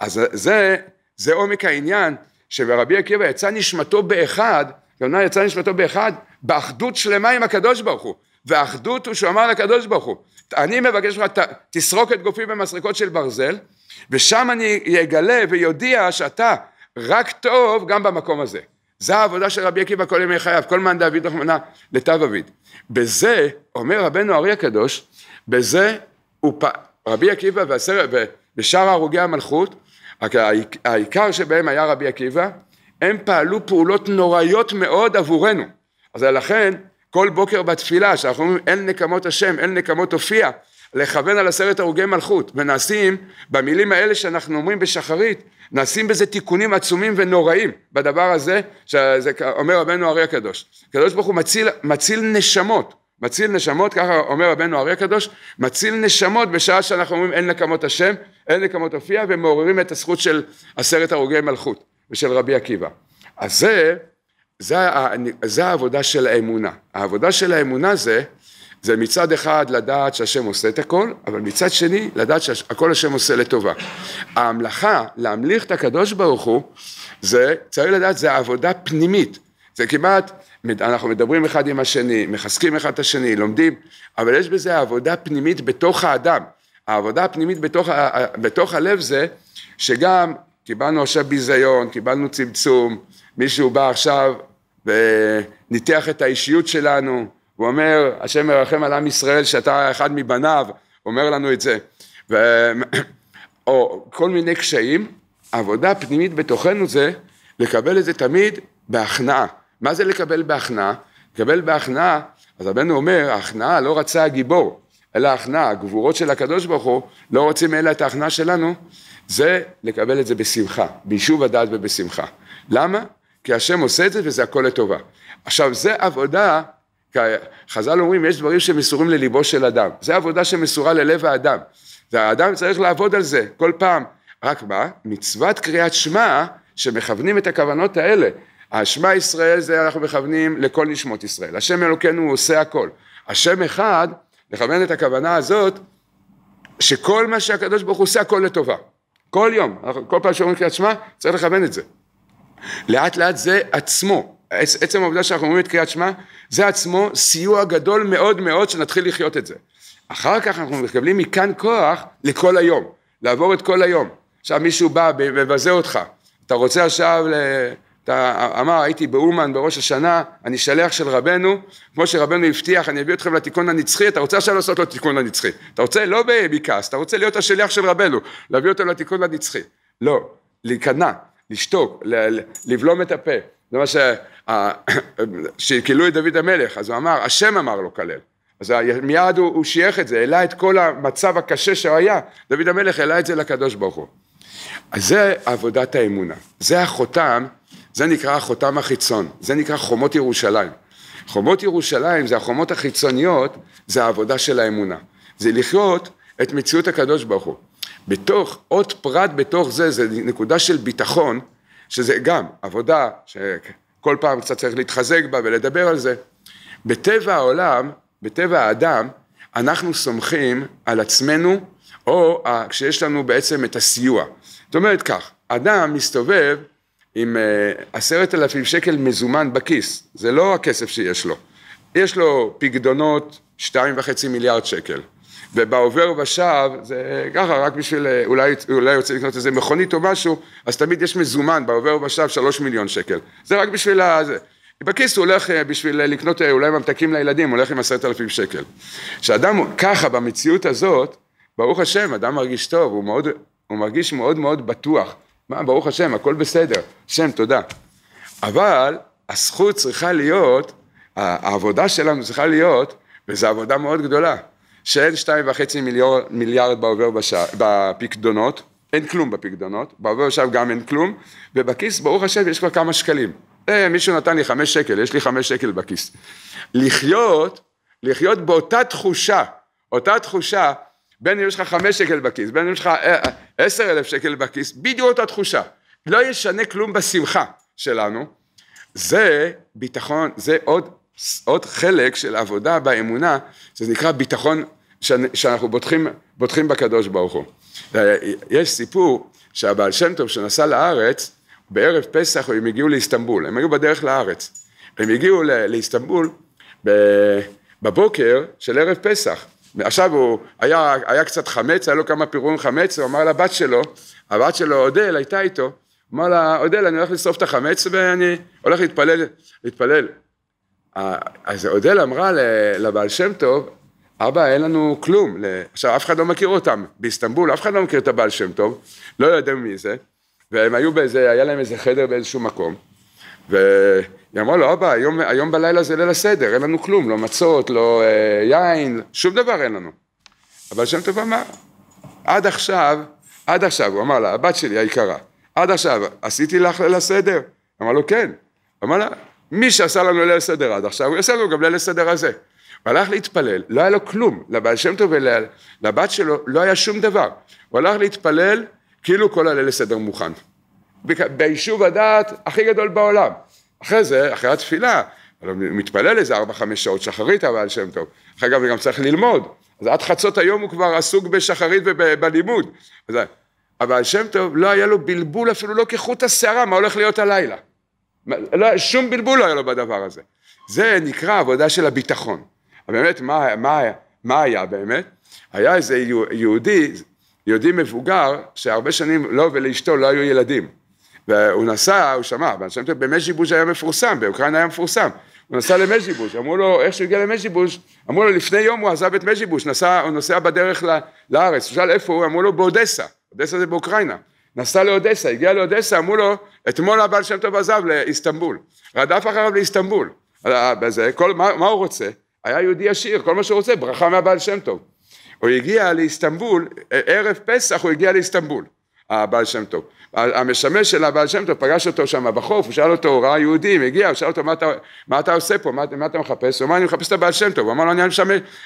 אז זה, זה עומק העניין, שברבי עקיבא יצא נשמתו באחד, כלומר יצא נשמתו באחד, באחדות שלמה עם הקדוש ברוך הוא. והאחדות הוא שהוא אמר לקדוש ברוך הוא, אני מבקש ממך, תסרוק את גופי במסריקות של ברזל, ושם אני אגלה ויודיע שאתה רק טוב גם במקום הזה. זו העבודה של רבי עקיבא כל ימי חייו, כל מאן דוד רחמנה לתו אביד. בזה, אומר רבנו ארי הקדוש, בזה הוא פ... רבי עקיבא ושאר הרוגי המלכות העיקר שבהם היה רבי עקיבא, הם פעלו פעולות נוראיות מאוד עבורנו. אז לכן כל בוקר בתפילה שאנחנו אומרים אין נקמות השם, אין נקמות הופיע, לכוון על עשרת הרוגי מלכות, ונעשים במילים האלה שאנחנו אומרים בשחרית, נעשים בזה תיקונים עצומים ונוראים בדבר הזה, שזה אומר רבנו הרי הקדוש. הקדוש ברוך הוא מציל, מציל נשמות, מציל נשמות, ככה אומר רבנו הרי הקדוש, מציל נשמות בשעה שאנחנו אומרים אין נקמות השם, אין נקמות הופיע, ומעוררים את הזכות של עשרת הרוגי מלכות ושל רבי עקיבא. אז זה, זה, זה העבודה של האמונה. העבודה של האמונה זה, זה מצד אחד לדעת שהשם עושה את הכל, אבל מצד שני לדעת שהכל השם עושה לטובה. ההמלכה, להמליך את הקדוש ברוך הוא, זה, צריך לדעת, זה עבודה פנימית. זה כמעט, אנחנו מדברים אחד עם השני, מחזקים אחד את השני, לומדים, אבל יש בזה עבודה פנימית בתוך האדם. העבודה הפנימית בתוך, בתוך הלב זה שגם קיבלנו עכשיו ביזיון, קיבלנו צמצום, מישהו בא עכשיו וניתח את האישיות שלנו, הוא אומר, השם מרחם על עם ישראל שאתה אחד מבניו, אומר לנו את זה. ו... או כל מיני קשיים, עבודה פנימית בתוכנו זה לקבל את זה תמיד בהכנעה. מה זה לקבל בהכנעה? לקבל בהכנעה, אז רבנו אומר, ההכנעה לא רצה הגיבור, אלא ההכנעה, הגבורות של הקדוש ברוך הוא, לא רוצים אלא את ההכנעה שלנו, זה לקבל את זה בשמחה, ביישוב הדעת ובשמחה. למה? כי השם עושה את זה וזה הכל לטובה. עכשיו זה עבודה, חז"ל אומרים יש דברים שמסורים לליבו של אדם, זה עבודה שמסורה ללב האדם, והאדם צריך לעבוד על זה כל פעם, רק מה? מצוות קריאת שמע שמכוונים את הכוונות האלה השמע ישראל זה אנחנו מכוונים לכל נשמות ישראל, השם אלוקינו הוא עושה הכל, השם אחד, לכוון את הכוונה הזאת, שכל מה שהקדוש ברוך הוא עושה הכל לטובה, כל יום, כל פעם שאומרים קריאת שמע צריך לכוון את זה, לאט לאט זה עצמו, עצם העובדה שאנחנו אומרים את קריאת שמע זה עצמו סיוע גדול מאוד מאוד שנתחיל לחיות את זה, אחר כך אנחנו מקבלים מכאן כוח לכל היום, לעבור את כל היום, עכשיו מישהו בא ומבזה אותך, אתה רוצה עכשיו ל... אתה אמר הייתי באומן בראש השנה אני שלח של רבנו כמו שרבנו הבטיח אני אביא אתכם לתיקון הנצחי אתה רוצה עכשיו לעשות לו תיקון הנצחי אתה רוצה לא בכעס אתה רוצה להיות השליח של רבנו להביא אותו לתיקון הנצחי לא להיכנע לשתוק לבלום את הפה זה מה ש... שכילו את דוד המלך אז הוא אמר השם אמר לו כלל אז מיד הוא, הוא שייך את זה העלה את כל המצב הקשה שהיה דוד המלך העלה את זה לקדוש ברוך הוא אז זה עבודת האמונה זה החותם זה נקרא החותם החיצון, זה נקרא חומות ירושלים. חומות ירושלים זה החומות החיצוניות, זה העבודה של האמונה. זה לחיות את מציאות הקדוש ברוך הוא. בתוך, עוד פרט בתוך זה, זה נקודה של ביטחון, שזה גם עבודה שכל פעם קצת צריך להתחזק בה ולדבר על זה. בטבע העולם, בטבע האדם, אנחנו סומכים על עצמנו, או כשיש לנו בעצם את הסיוע. זאת אומרת כך, אדם מסתובב עם אה, עשרת אלפים שקל מזומן בכיס, זה לא הכסף שיש לו. יש לו פקדונות שתיים וחצי מיליארד שקל, ובעובר ובשב זה ככה, רק בשביל, אה, אולי, אולי רוצה לקנות איזה מכונית או משהו, אז תמיד יש מזומן בעובר ובשב שלוש מיליון שקל. זה רק בשביל ה... בכיס הוא הולך אה, בשביל לקנות אולי ממתקים לילדים, הוא הולך עם עשרת אלפים שקל. כשאדם ככה במציאות הזאת, ברוך השם, אדם מרגיש טוב, הוא, מאוד, הוא מרגיש מאוד מאוד בטוח. מה, ברוך השם, הכל בסדר, השם, תודה. אבל הזכות צריכה להיות, העבודה שלנו צריכה להיות, וזו עבודה מאוד גדולה, שאין שתיים וחצי מיליארד, מיליארד בעובר בשע, בפקדונות, אין כלום בפקדונות, בעובר עכשיו גם אין כלום, ובכיס ברוך השם יש כבר כמה שקלים. אה, מישהו נתן לי חמש שקל, יש לי חמש שקל בכיס. לחיות, לחיות באותה תחושה, אותה תחושה בין אם יש לך חמש שקל בכיס, בין אם יש לך אה, אה, עשר אלף שקל בכיס, בדיוק אותה תחושה. לא ישנה כלום בשמחה שלנו. זה ביטחון, זה עוד, עוד חלק של עבודה באמונה, זה נקרא ביטחון שאנחנו בוטחים, בוטחים בקדוש ברוך הוא. יש סיפור שהבעל שם טוב שנסע לארץ, בערב פסח הם הגיעו לאיסטנבול, הם היו בדרך לארץ. הם הגיעו לאיסטנבול בבוקר של ערב פסח. עכשיו הוא, היה, היה קצת חמץ, היה לו כמה פירורים חמץ, הוא אמר לבת שלו, הבת שלו אודל הייתה איתו, אמר לה, אודל, אני הולך לשרוף את החמץ ואני הולך להתפלל, להתפלל. אז אודל אמרה לבעל שם טוב, אבא, אין לנו כלום. עכשיו, אף אחד לא מכיר אותם. באיסטנבול, אף אחד לא מכיר את הבעל שם טוב, לא יודע מי זה, והם היו באיזה, היה להם איזה חדר באיזשהו מקום. והיא אמרה לו, אבא, היום, היום בלילה זה ליל הסדר, אין לנו כלום, לא מצות, לא אה, יין, שום דבר אין לנו. אבל שם טוב אמר, עד עכשיו, עד עכשיו, הוא אמר לה, הבת שלי היקרה, עד עכשיו, עשיתי לך ליל הסדר? אמר לו, כן. אמר לה, מי שעשה לנו ליל הסדר עד עכשיו, הוא יעשה לנו גם ליל הסדר הזה. הוא הלך להתפלל, לא היה לו כלום, לבעל שם טוב ולבת שלו לא היה שום דבר. הוא הלך להתפלל כאילו כל הליל הסדר מוכן. ביישוב הדעת הכי גדול בעולם. אחרי זה, אחרי התפילה, אני מתפלל איזה ארבע חמש שעות שחרית הבעל שם טוב, אחרי גם, גם צריך ללמוד, אז עד חצות היום הוא כבר עסוק בשחרית ובלימוד, אז הבעל שם טוב לא היה לו בלבול אפילו לא כחוט השערה מה הולך להיות הלילה, לא, שום בלבול לא היה לו בדבר הזה, זה נקרא עבודה של הביטחון, באמת מה, מה, מה היה באמת? היה איזה יהודי, יהודי מבוגר שהרבה שנים לו לא, ולאשתו לא היו ילדים והוא נסע, הוא שמע, והשם טוב, במז'יבוז' היה מפורסם, באוקראינה היה מפורסם, הוא נסע למז'יבוז', אמרו לו, איך שהוא הגיע למז'יבוז', אמרו לו, לפני יום הוא עזב את מז'יבוז', נסע, הוא נוסע בדרך לארץ, הוא שאל איפה הוא, אמרו לו, באודסה, אודסה זה באוקראינה, נסע לאודסה, הגיע לאודסה, אמרו לו, אתמול הבעל שם טוב עזב לאיסטנבול, רדף אחריו לאיסטנבול, אה, בזה, כל, מה, מה הוא רוצה? היה יהודי עשיר, כל מה שהוא רוצה, ברכה מהבעל שם טוב. הוא הגיע לאיסטנבול, ערב פסח הוא הגיע לאיסטנבול, הבעל שם טוב. המשמש של הבעל שם טוב פגש אותו שם בחוף, הוא שאל אותו, הוא ראה יהודים, הגיע, הוא שאל אותו, מה אתה, מה אתה עושה פה, מה, מה אתה מחפש? הוא אמר, אני מחפש את הבעל שם טוב, הוא אמר לו, אני,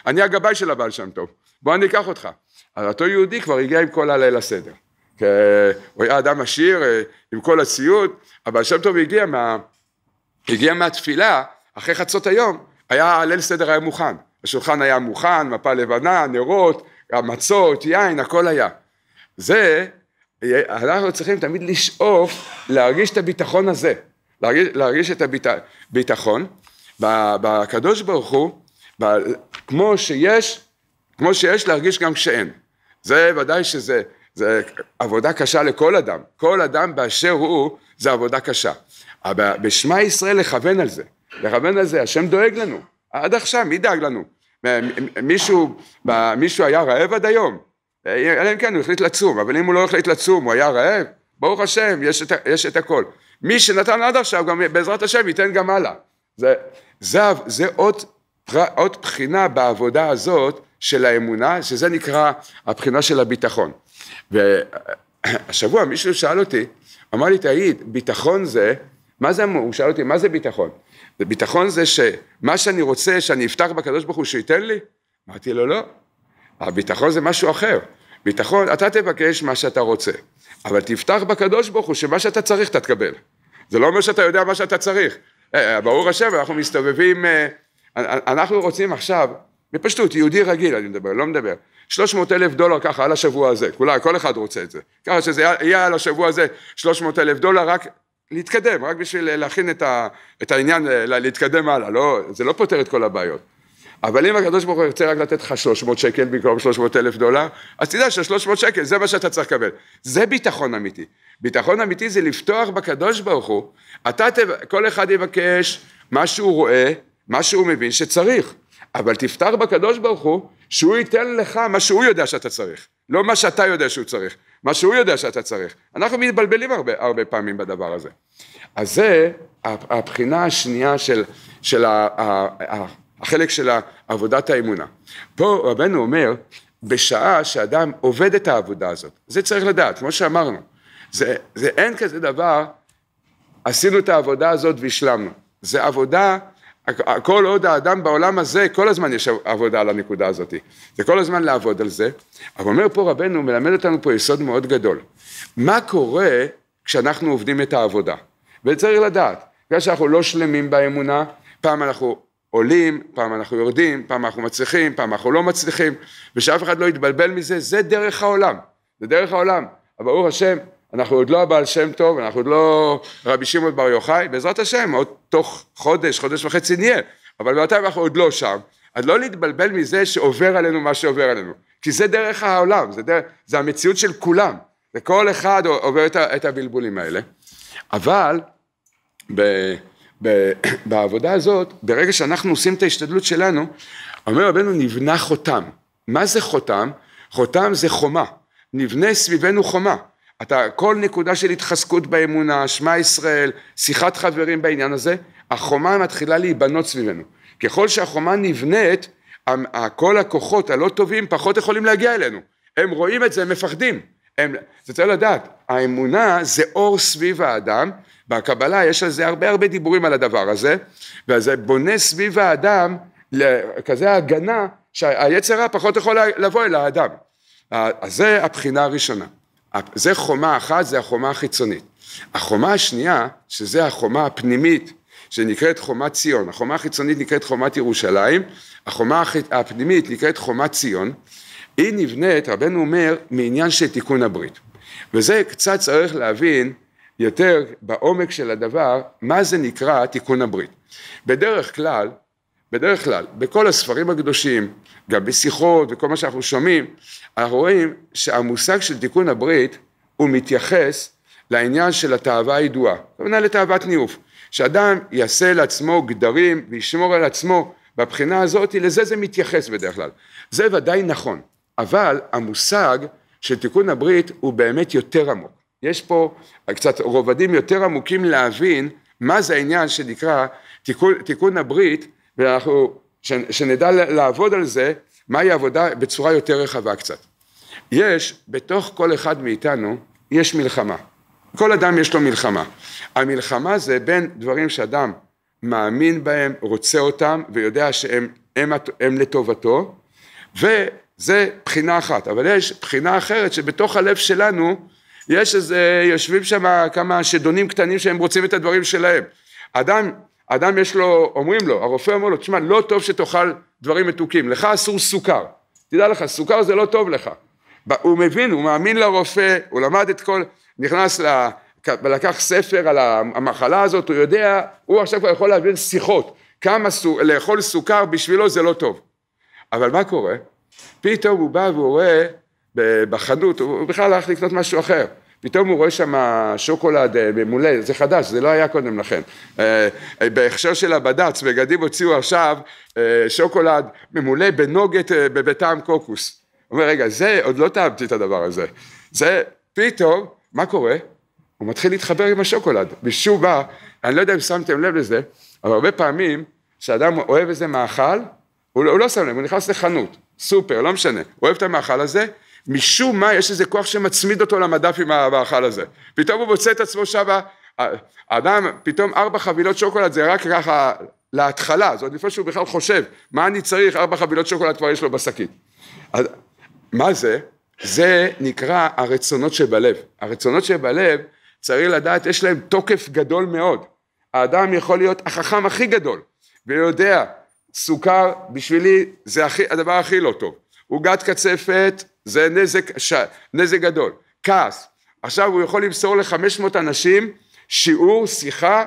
אני הגבאי של הבעל שם טוב, בוא אני אקח אותך. אז אותו יהודי כבר הגיע עם כל הליל הסדר. הוא היה אדם עשיר, אה, עם כל הציוד, הבעל שם טוב הגיע, מה, הגיע מהתפילה, אחרי חצות היום, היה הליל סדר היה מוכן, השולחן היה מוכן, מפה לבנה, נרות, מצות, יין, הכל היה. זה אנחנו צריכים תמיד לשאוף להרגיש את הביטחון הזה, להרגיש, להרגיש את הביטחון. בקדוש ברוך הוא, ב, כמו שיש, כמו שיש להרגיש גם כשאין. זה ודאי שזה זה עבודה קשה לכל אדם, כל אדם באשר הוא זה עבודה קשה. אבל בשמע ישראל לכוון על זה, לכוון על זה, השם דואג לנו, עד עכשיו מי דאג לנו? מישהו, מישהו היה רעב עד היום? אה, אלא אם כן הוא החליט לצום, אבל אם הוא לא החליט לצום, הוא היה רעב, ברוך השם, יש את, יש את הכל. מי שנתן עד עכשיו, גם בעזרת השם, ייתן גם הלאה. זה, זה, זה עוד, עוד בחינה בעבודה הזאת של האמונה, שזה נקרא הבחינה של הביטחון. והשבוע מישהו שאל אותי, אמר לי, תגיד, ביטחון זה, מה זה, הוא שאל אותי, מה זה ביטחון? ביטחון זה שמה שאני רוצה, שאני אפתח בקדוש ברוך הוא, שייתן לי? אמרתי לו, לא. הביטחון זה משהו אחר. ביטחון, אתה תבקש מה שאתה רוצה, אבל תפתח בקדוש ברוך הוא שמה שאתה צריך אתה תקבל. זה לא אומר שאתה יודע מה שאתה צריך. אה, אה, ברור השם, אנחנו מסתובבים, אה, אנחנו רוצים עכשיו, בפשטות, יהודי רגיל אני מדבר, לא מדבר, 300 אלף דולר ככה על השבוע הזה, כולה, כל אחד רוצה את זה, ככה שזה יהיה על השבוע הזה 300 אלף דולר, רק להתקדם, רק בשביל להכין את, ה, את העניין, להתקדם הלאה, לא, זה לא פותר את כל הבעיות. אבל אם הקדוש ברוך הוא ירצה רק לתת לך 300 שקל במקום 300 אלף דולר, אז תדע ש 300 שקל זה מה שאתה צריך לקבל. זה ביטחון אמיתי. ביטחון אמיתי זה לפתוח בקדוש ברוך הוא. אתה, כל אחד יבקש מה שהוא רואה, מה שהוא מבין שצריך. אבל תפתח בקדוש ברוך הוא, שהוא ייתן לך מה שהוא יודע שאתה צריך. לא מה שאתה יודע שהוא צריך, מה שהוא יודע שאתה צריך. אנחנו מתבלבלים הרבה, הרבה פעמים בדבר הזה. אז זה הבחינה השנייה של, של ה... ה, ה... החלק של עבודת האמונה. פה רבנו אומר, בשעה שאדם עובד את העבודה הזאת, זה צריך לדעת, כמו שאמרנו, זה, זה אין כזה דבר, עשינו את העבודה הזאת והשלמנו, זה עבודה כל עוד האדם בעולם הזה, כל הזמן יש עבודה על הנקודה הזאת. זה כל הזמן לעבוד על זה. אבל אומר פה רבנו, מלמד אותנו פה יסוד מאוד גדול. מה קורה כשאנחנו עובדים את העבודה? וצריך לדעת, בגלל שאנחנו לא שלמים באמונה, פעם אנחנו עולים, פעם אנחנו יורדים, פעם אנחנו מצליחים, פעם אנחנו לא מצליחים, ושאף אחד לא יתבלבל מזה, זה דרך העולם, זה דרך העולם. אבל ברוך השם, אנחנו עוד לא הבעל שם טוב, אנחנו עוד לא רבי שמעון בר יוחאי, בעזרת השם, עוד תוך חודש, חודש וחצי נהיה, אבל בינתיים אנחנו עוד לא שם, אז לא להתבלבל מזה שעובר עלינו מה שעובר עלינו, כי זה דרך העולם, זה, דרך, זה המציאות של כולם, וכל אחד עובר את, את הבלבולים האלה, אבל ב... בעבודה הזאת, ברגע שאנחנו עושים את ההשתדלות שלנו, אומר רבנו נבנה חותם. מה זה חותם? חותם זה חומה. נבנה סביבנו חומה. אתה, כל נקודה של התחזקות באמונה, שמע ישראל, שיחת חברים בעניין הזה, החומה מתחילה להיבנות סביבנו. ככל שהחומה נבנית, כל הכוחות הלא טובים פחות יכולים להגיע אלינו. הם רואים את זה, הם מפחדים. הם, זה צריך לדעת, האמונה זה אור סביב האדם בקבלה יש על זה הרבה הרבה דיבורים על הדבר הזה, וזה בונה סביב האדם כזה הגנה שהיצר רע פחות יכול לבוא אל האדם. אז זה הבחינה הראשונה. זה חומה אחת, זה החומה החיצונית. החומה השנייה, שזה החומה הפנימית, שנקראת חומת ציון. החומה החיצונית נקראת חומת ירושלים, החומה הפנימית נקראת חומת ציון. היא נבנית, רבנו אומר, מעניין של תיקון הברית. וזה קצת צריך להבין יותר בעומק של הדבר, מה זה נקרא תיקון הברית. בדרך כלל, בדרך כלל, בכל הספרים הקדושים, גם בשיחות וכל מה שאנחנו שומעים, אנחנו רואים שהמושג של תיקון הברית הוא מתייחס לעניין של התאווה הידועה, הכוונה לתאוות ניאוף, שאדם יעשה לעצמו גדרים וישמור על עצמו, בבחינה הזאת, לזה זה מתייחס בדרך כלל. זה ודאי נכון, אבל המושג של תיקון הברית הוא באמת יותר עמוק. יש פה קצת רובדים יותר עמוקים להבין מה זה העניין שנקרא תיקון, תיקון הברית, ואנחנו, ש, שנדע לעבוד על זה, מהי עבודה בצורה יותר רחבה קצת. יש, בתוך כל אחד מאיתנו, יש מלחמה. כל אדם יש לו מלחמה. המלחמה זה בין דברים שאדם מאמין בהם, רוצה אותם, ויודע שהם הם, הם לטובתו, וזה בחינה אחת. אבל יש בחינה אחרת שבתוך הלב שלנו יש איזה, יושבים שם כמה שדונים קטנים שהם רוצים את הדברים שלהם. אדם, אדם יש לו, אומרים לו, הרופא אומר לו, תשמע, לא טוב שתאכל דברים מתוקים, לך אסור סוכר. תדע לך, סוכר זה לא טוב לך. הוא מבין, הוא מאמין לרופא, הוא למד את כל, נכנס ל... לקח ספר על המחלה הזאת, הוא יודע, הוא עכשיו כבר יכול להעביר שיחות, כמה סוכר, לאכול סוכר בשבילו זה לא טוב. אבל מה קורה? פתאום הוא בא והוא רואה בחנות, הוא בכלל הלך לקנות משהו אחר. פתאום הוא רואה שם שוקולד אה, ממולא, זה חדש, זה לא היה קודם לכן. אה, אה, בהכשר של הבד"ץ, בגדים הוציאו עכשיו שוקולד ממולא בנוגת בטעם קוקוס. הוא אומר, רגע, זה, עוד לא טעמתי את הדבר הזה. זה, פתאום, מה קורה? הוא מתחיל להתחבר עם השוקולד. משום מה, אני לא יודע אם שמתם לב לזה, אבל הרבה פעמים, כשאדם אוהב איזה מאכל, הוא לא, הוא לא שם לב, הוא נכנס לחנות, סופר, לא משנה, הוא אוהב את המאכל הזה, משום מה יש איזה כוח שמצמיד אותו למדף עם המאכל הזה. פתאום הוא מוצא את עצמו שם, האדם, פתאום ארבע חבילות שוקולד זה רק ככה להתחלה, זאת לפני שהוא בכלל חושב, מה אני צריך, ארבע חבילות שוקולד כבר יש לו בשקית. מה זה? זה נקרא הרצונות שבלב. הרצונות שבלב, צריך לדעת, יש להם תוקף גדול מאוד. האדם יכול להיות החכם הכי גדול, ויודע, סוכר בשבילי זה הכי, הדבר הכי לא טוב. עוגת קצפת זה נזק, ש... נזק גדול. כעס, עכשיו הוא יכול למסור ל-500 אנשים שיעור, שיחה,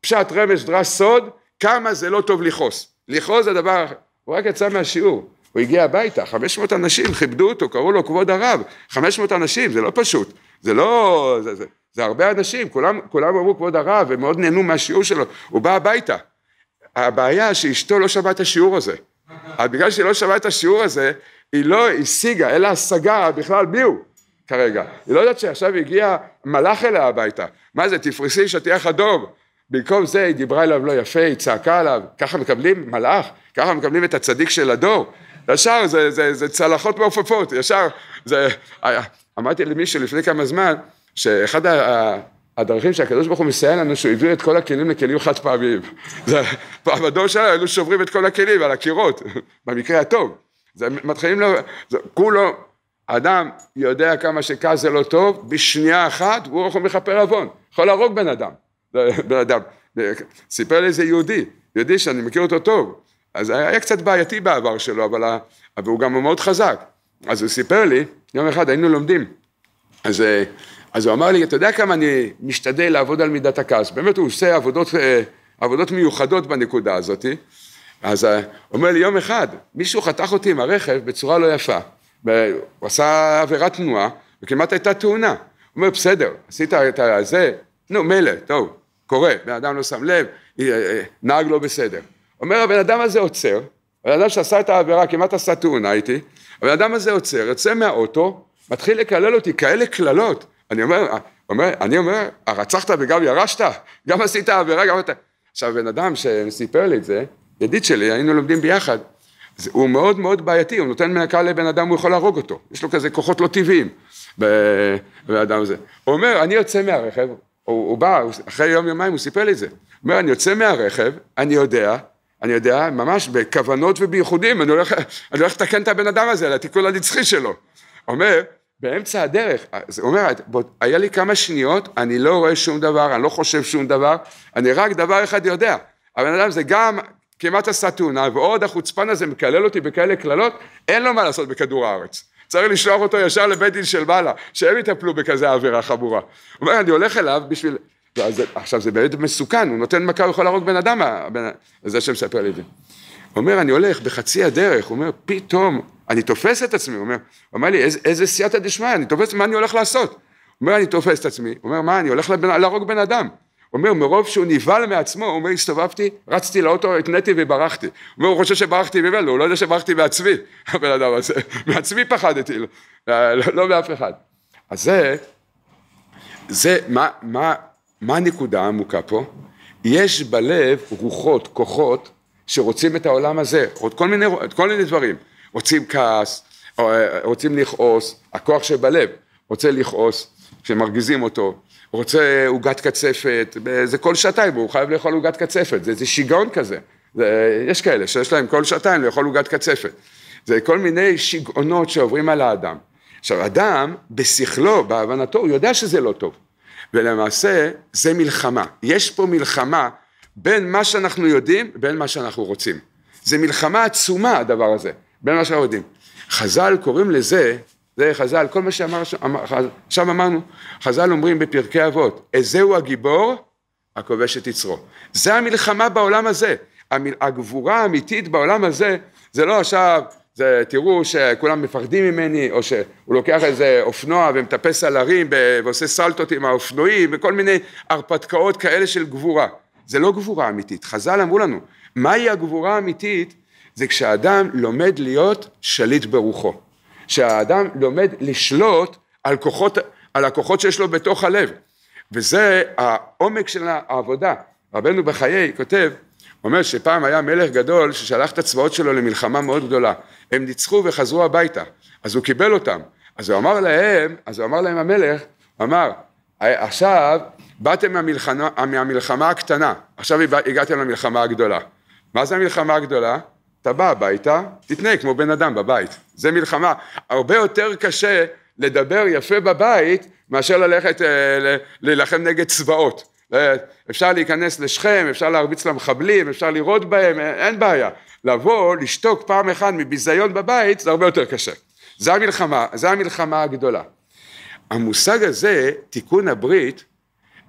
פשט, רמז, דרש, סוד, כמה זה לא טוב לכעוס. לכעוס זה הדבר, הוא רק יצא מהשיעור, הוא הגיע הביתה, 500 אנשים כיבדו אותו, קראו לו כבוד הרב, 500 אנשים, זה לא פשוט, זה לא, זה, זה, זה הרבה אנשים, כולם, כולם אמרו כבוד הרב, הם מאוד נהנו מהשיעור שלו, הוא בא הביתה. הבעיה שאשתו לא שמעה את השיעור הזה. אז בגלל שהיא לא שמעה את השיעור הזה, היא לא השיגה, אין לה השגה בכלל מי הוא כרגע. היא לא יודעת שעכשיו הגיע מלאך אליה הביתה. מה זה, תפרסי שטיח אדום. במקום זה היא דיברה אליו לא יפה, היא צעקה עליו, ככה מקבלים מלאך, ככה מקבלים את הצדיק של הדור. ישר זה, זה, זה צלחות מעופפות, ישר זה... אה, אמרתי למישהו לפני כמה זמן, שאחד ה... הדרכים שהקדוש ברוך הוא מסייע לנו, שהוא הביא את כל הכלים לכלים חד פעמיים. פעם הדור שלנו היינו שוברים את כל הכלים על הקירות, במקרה הטוב. זה מתחילים, ל... זה, כולו, אדם יודע כמה שכעס זה לא טוב, בשנייה אחת הוא הולך ומכפר עוון, יכול להרוג בן אדם, בן אדם. סיפר לי איזה יהודי, יהודי שאני מכיר אותו טוב, אז היה קצת בעייתי בעבר שלו, אבל, אבל הוא גם מאוד חזק. אז הוא סיפר לי, יום אחד היינו לומדים, אז, אה, אז הוא אמר לי, אתה יודע כמה אני משתדל לעבוד על מידת הכעס, באמת הוא עושה עבודות, אה, עבודות מיוחדות בנקודה הזאתי, אז אה, אומר לי יום אחד, מישהו חתך אותי עם הרכב בצורה לא יפה, הוא עשה עבירת תנועה, וכמעט הייתה תאונה. הוא אומר, בסדר, עשית את זה, נו מילא, טוב, קורה, בן אדם לא שם לב, אה, אה, נהג לא בסדר. אומר הבן אדם הזה עוצר, הבן אדם שעשה את העבירה, כמעט עשה תאונה איתי, הבן אדם הזה עוצר, יוצא מהאוטו, מתחיל לקלל אותי, כאלה קללות. אני אומר, אומר, אני אומר, הרצחת וגם ירשת? גם עשית עבירה, גם אתה... עכשיו, בן אדם שסיפר לי את זה, ידיד שלי, היינו לומדים ביחד. זה, הוא מאוד מאוד בעייתי, הוא נותן מנקה לבן אדם, הוא יכול להרוג אותו. יש לו כזה כוחות לא טבעיים באדם הזה. הוא אומר, אני יוצא מהרכב, הוא, הוא בא, הוא, אחרי יום יומיים הוא סיפר לי את זה. הוא אומר, אני יוצא מהרכב, אני יודע, אני יודע, ממש בכוונות ובייחודים, אני הולך, אני הולך לתקן את הבן אדם הזה, לתיקון הנצחי שלו. אומר, באמצע הדרך, אה, אומר, בוא, היה לי כמה שניות, אני לא רואה שום דבר, אני לא חושב שום דבר, אני רק דבר אחד יודע. הבן אדם זה גם כמעט עשה תאונה, ועוד החוצפן הזה מקלל אותי בכאלה קללות, אין לו מה לעשות בכדור הארץ. צריך לשלוח אותו ישר לבית דין של בעלה, שהם יטפלו בכזה עבירה חמורה. הוא אומר, אני הולך אליו בשביל... ואז, לא, עכשיו זה באמת מסוכן, הוא נותן מכה, הוא יכול להרוג בן אדם, הבן... זה שמספר לי את זה. הוא אומר, אני הולך בחצי הדרך, הוא אומר, פתאום, אני תופס את עצמי, הוא אומר, הוא אומר לי, איזה, איזה סייעתא דשמיא, אני תופס, מה אני הולך לעשות? הוא אומר, אני תופס את עצמי, הוא אומר, מה, אני הולך לבנ... להרוג בן אדם. אומר, מרוב שהוא נבהל מעצמו, הוא אומר, הסתובבתי, רצתי לאוטו, התניתי וברחתי. הוא אומר, הוא חושב שברחתי ממנו, הוא לא יודע שברחתי מעצמי, הבן אדם הזה. מעצמי פחדתי, לא, לא, לא מאף אחד. אז זה, זה, מה, מה, מה הנקודה העמוקה פה? יש בלב רוחות, כוחות, שרוצים את העולם הזה, עוד כל מיני, כל מיני דברים. רוצים כעס, אה, רוצים לכעוס, הכוח שבלב רוצה לכעוס, כשמרגיזים אותו, רוצה עוגת קצפת, זה כל שעתיים, הוא חייב לאכול עוגת קצפת, זה איזה שיגעון כזה. זה, יש כאלה שיש להם כל שעתיים לאכול עוגת קצפת. זה כל מיני שיגעונות שעוברים על האדם. עכשיו, אדם, בשכלו, בהבנתו, הוא יודע שזה לא טוב. ולמעשה, זה מלחמה. יש פה מלחמה בין מה שאנחנו יודעים, בין מה שאנחנו רוצים. זה מלחמה עצומה, הדבר הזה, בין מה שאנחנו יודעים. חז"ל קוראים לזה זה חז"ל, כל מה שאמר, עכשיו אמרנו, חז"ל אומרים בפרקי אבות, איזה הוא הגיבור הכובש את יצרו. זה המלחמה בעולם הזה, הגבורה האמיתית בעולם הזה, זה לא עכשיו, זה, תראו שכולם מפחדים ממני, או שהוא לוקח איזה אופנוע ומטפס על הרים ועושה סלטות עם האופנועים, וכל מיני הרפתקאות כאלה של גבורה. זה לא גבורה אמיתית, חז"ל אמרו לנו, מהי הגבורה האמיתית? זה כשאדם לומד להיות שליט ברוחו. שהאדם לומד לשלוט על, כוחות, על הכוחות שיש לו בתוך הלב. וזה העומק של העבודה. רבנו בחיי כותב, אומר שפעם היה מלך גדול ששלח את הצבאות שלו למלחמה מאוד גדולה. הם ניצחו וחזרו הביתה, אז הוא קיבל אותם. אז הוא אמר להם, אז הוא אמר להם המלך, הוא אמר, עכשיו באתם מהמלחמה, מהמלחמה הקטנה, עכשיו הגעתם למלחמה הגדולה. מה זה המלחמה הגדולה? אתה בא הביתה, תתנהג כמו בן אדם בבית. זה מלחמה. הרבה יותר קשה לדבר יפה בבית, מאשר ללכת אה, להילחם נגד צבאות. אה, אפשר להיכנס לשכם, אפשר להרביץ למחבלים, אפשר לירות בהם, אה, אין בעיה. לבוא, לשתוק פעם אחת מביזיון בבית, זה הרבה יותר קשה. זה המלחמה, זה המלחמה הגדולה. המושג הזה, תיקון הברית,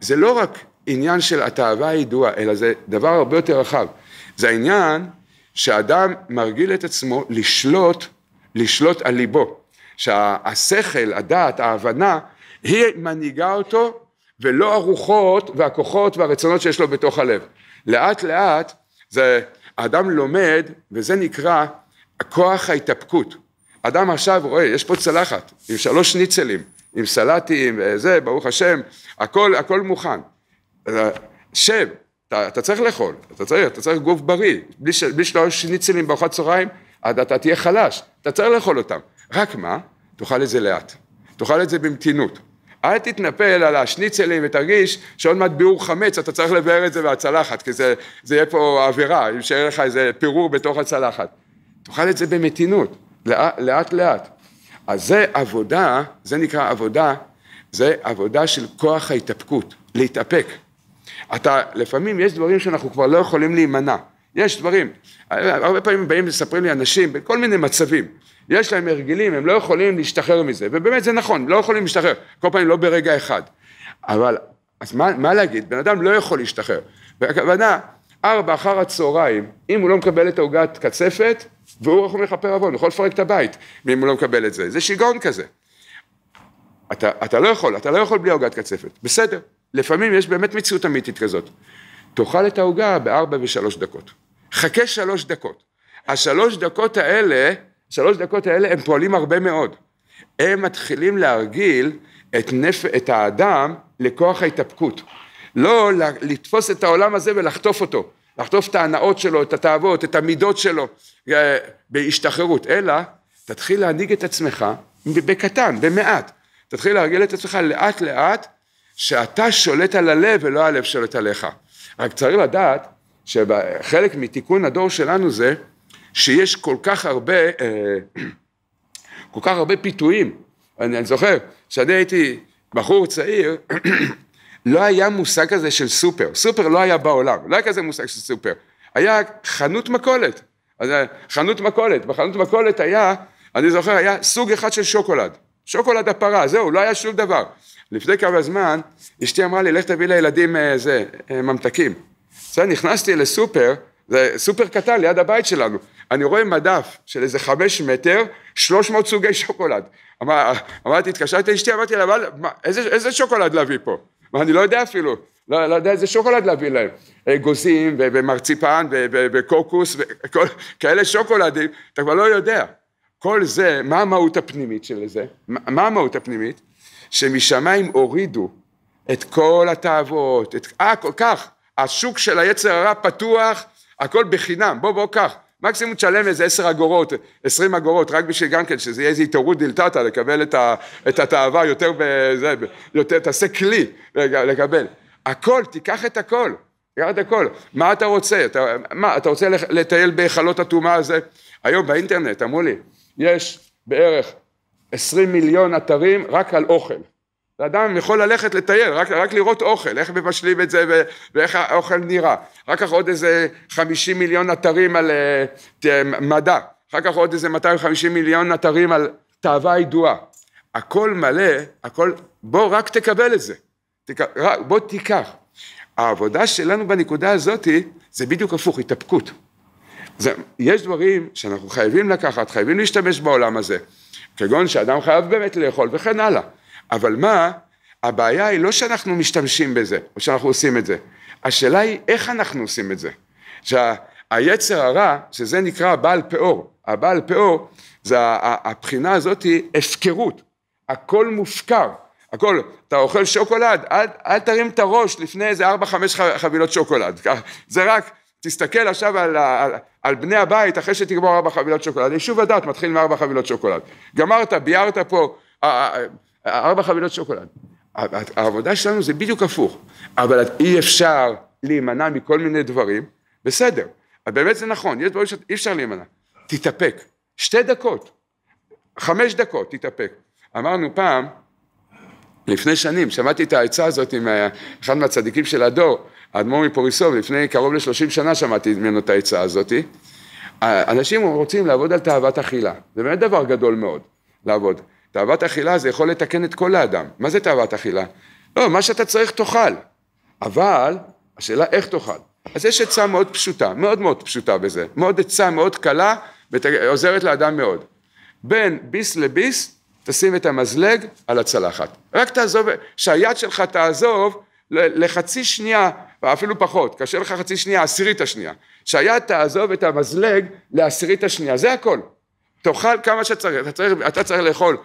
זה לא רק עניין של התאווה הידועה, אלא זה דבר הרבה יותר רחב. זה העניין שאדם מרגיל את עצמו לשלוט, לשלוט על ליבו, שהשכל, הדעת, ההבנה, היא מנהיגה אותו ולא הרוחות והכוחות והרצונות שיש לו בתוך הלב. לאט לאט זה, האדם לומד וזה נקרא כוח ההתאפקות. אדם עכשיו רואה, יש פה צלחת עם שלוש שניצלים, עם סלטים וזה, ברוך השם, הכל, הכל מוכן. אה, שב, אתה, אתה צריך לאכול, אתה צריך, אתה צריך גוף בריא, בלי, ש, בלי שלא שניצלים בארוחת צהריים, אתה, אתה תהיה חלש, אתה צריך לאכול אותם. רק מה? תאכל את זה לאט, תאכל את זה במתינות. אל תתנפל על השניצלים ותרגיש שעוד מעט ביעור חמץ, אתה צריך לבאר את זה בצלחת, כי זה, זה יהיה פה עבירה, אם שיהיה לך איזה פירור בתוך הצלחת. תאכל את זה במתינות, לאט לאט. לאט. אז זה עבודה, זה נקרא עבודה, זה עבודה של כוח ההתאפקות, להתאפק. אתה, לפעמים יש דברים שאנחנו כבר לא יכולים להימנע. יש דברים, הרבה פעמים באים ומספרים לי אנשים בכל מיני מצבים, יש להם הרגלים, הם לא יכולים להשתחרר מזה, ובאמת זה נכון, לא יכולים להשתחרר, כל פעמים לא ברגע אחד, אבל, אז מה, מה להגיד, בן אדם לא יכול להשתחרר, והכוונה, ארבע אחר הצהריים, אם הוא לא מקבל את העוגת קצפת, והוא יכול לכפר עוון, הוא יכול לפרק את הבית, אם הוא לא מקבל את זה, זה שיגעון כזה. אתה, אתה לא יכול, אתה לא יכול בלי עוגת קצפת, בסדר, לפעמים יש באמת מציאות אמיתית כזאת. תאכל את העוגה בארבע ושלוש דקות. חכה שלוש דקות. השלוש דקות האלה, שלוש דקות האלה הם פועלים הרבה מאוד. הם מתחילים להרגיל את, נפ... את האדם לכוח ההתאפקות. לא לתפוס את העולם הזה ולחטוף אותו. לחטוף את ההנאות שלו, את התאוות, את המידות שלו אה, בהשתחררות, אלא תתחיל להנהיג את עצמך בקטן, במעט. תתחיל להרגיל את עצמך לאט לאט שאתה שולט על הלב ולא הלב שולט עליך. רק צריך לדעת שחלק מתיקון הדור שלנו זה שיש כל כך הרבה, אה, כל כך הרבה פיתויים. אני, אני זוכר, כשאני הייתי בחור צעיר, לא היה מושג כזה של סופר. סופר לא היה בעולם, לא היה כזה מושג של סופר. היה חנות מכולת. אה, חנות מכולת, בחנות מכולת היה, אני זוכר, היה סוג אחד של שוקולד. שוקולד הפרה, זהו, לא היה שום דבר. לפני כמה זמן, אשתי אמרה לי, לך תביא לילדים איזה, אה, אה, ממתקים. בסדר, נכנסתי לסופר, זה סופר קטן ליד הבית שלנו, אני רואה מדף של איזה חמש מטר, שלוש מאות סוגי שוקולד. אמר, אמרתי, התקשרתי לאשתי, אמרתי לה, איזה, איזה שוקולד להביא פה? מה, אני לא יודע אפילו, לא, לא יודע איזה שוקולד להביא להם. אגוזים אה, ומרציפן וקוקוס, וכל, כאלה שוקולדים, אתה כבר לא יודע. כל זה, מה המהות הפנימית של זה? מה המהות הפנימית? שמשמיים הורידו את כל התאוות, את, אה, כל כך, השוק של היצר הרע פתוח, הכל בחינם, בוא בוא קח, מקסימום תשלם איזה עשר אגורות, עשרים אגורות, רק בשביל גם כן, שזה יהיה איזה התעוררות דלתתא, לקבל את, ה, את התאווה יותר, בזה, יותר, תעשה כלי לקבל. הכל, תיקח את הכל, תיקח את הכל. מה אתה רוצה? אתה, מה, אתה רוצה לטייל בהיכלות הטומאה הזה? היום באינטרנט, אמרו לי, יש בערך עשרים מיליון אתרים רק על אוכל. אדם יכול ללכת לטייל, רק, רק לראות אוכל, איך מבשלים את זה ואיך האוכל נראה. אחר כך עוד איזה חמישים מיליון אתרים על uh, מדע, אחר כך עוד איזה 250 מיליון אתרים על תאווה ידועה. הכל מלא, הכל, בוא רק תקבל את זה, תק, בוא תיקח. העבודה שלנו בנקודה הזאת זה בדיוק הפוך, התאפקות. זה, יש דברים שאנחנו חייבים לקחת, חייבים להשתמש בעולם הזה. כגון שאדם חייב באמת לאכול וכן הלאה. אבל מה, הבעיה היא לא שאנחנו משתמשים בזה, או שאנחנו עושים את זה. השאלה היא איך אנחנו עושים את זה. שהיצר הרע, שזה נקרא הבעל פאור, הבעל פאור, זה הבחינה הזאת היא הפקרות, הכל מופקר, הכל, אתה אוכל שוקולד, אל, אל תרים את הראש לפני איזה 4-5 חבילות שוקולד, זה רק תסתכל עכשיו על, על, על בני הבית אחרי שתגמור ארבע חבילות שוקולד, יישוב הדת מתחיל מארבע חבילות שוקולד. גמרת, ביארת פה ארבע חבילות שוקולד. העבודה שלנו זה בדיוק הפוך, אבל אי אפשר להימנע מכל מיני דברים, בסדר, באמת זה נכון, יש דברים שאי אפשר להימנע, תתאפק, שתי דקות, חמש דקות, תתאפק. אמרנו פעם, לפני שנים, שמעתי את העצה הזאת עם אה, אחד מהצדיקים של הדור, האדמו"ר מפוריסוב, לפני קרוב ל-30 שנה שמעתי ממנו את העצה הזאתי. אנשים רוצים לעבוד על תאוות אכילה, זה באמת דבר גדול מאוד, לעבוד. תאוות אכילה זה יכול לתקן את כל האדם. מה זה תאוות אכילה? לא, מה שאתה צריך תאכל, אבל השאלה איך תאכל. אז יש עצה מאוד פשוטה, מאוד מאוד פשוטה בזה, מאוד עצה מאוד קלה ועוזרת לאדם מאוד. בין ביס לביס תשים את המזלג על הצלחת. רק תעזוב, שהיד שלך תעזוב לחצי שנייה ואפילו פחות, קשה לך חצי שנייה, עשירית השנייה, שהיד תעזוב את המזלג לעשירית השנייה, זה הכל. תאכל כמה שצריך, אתה צריך, אתה צריך לאכול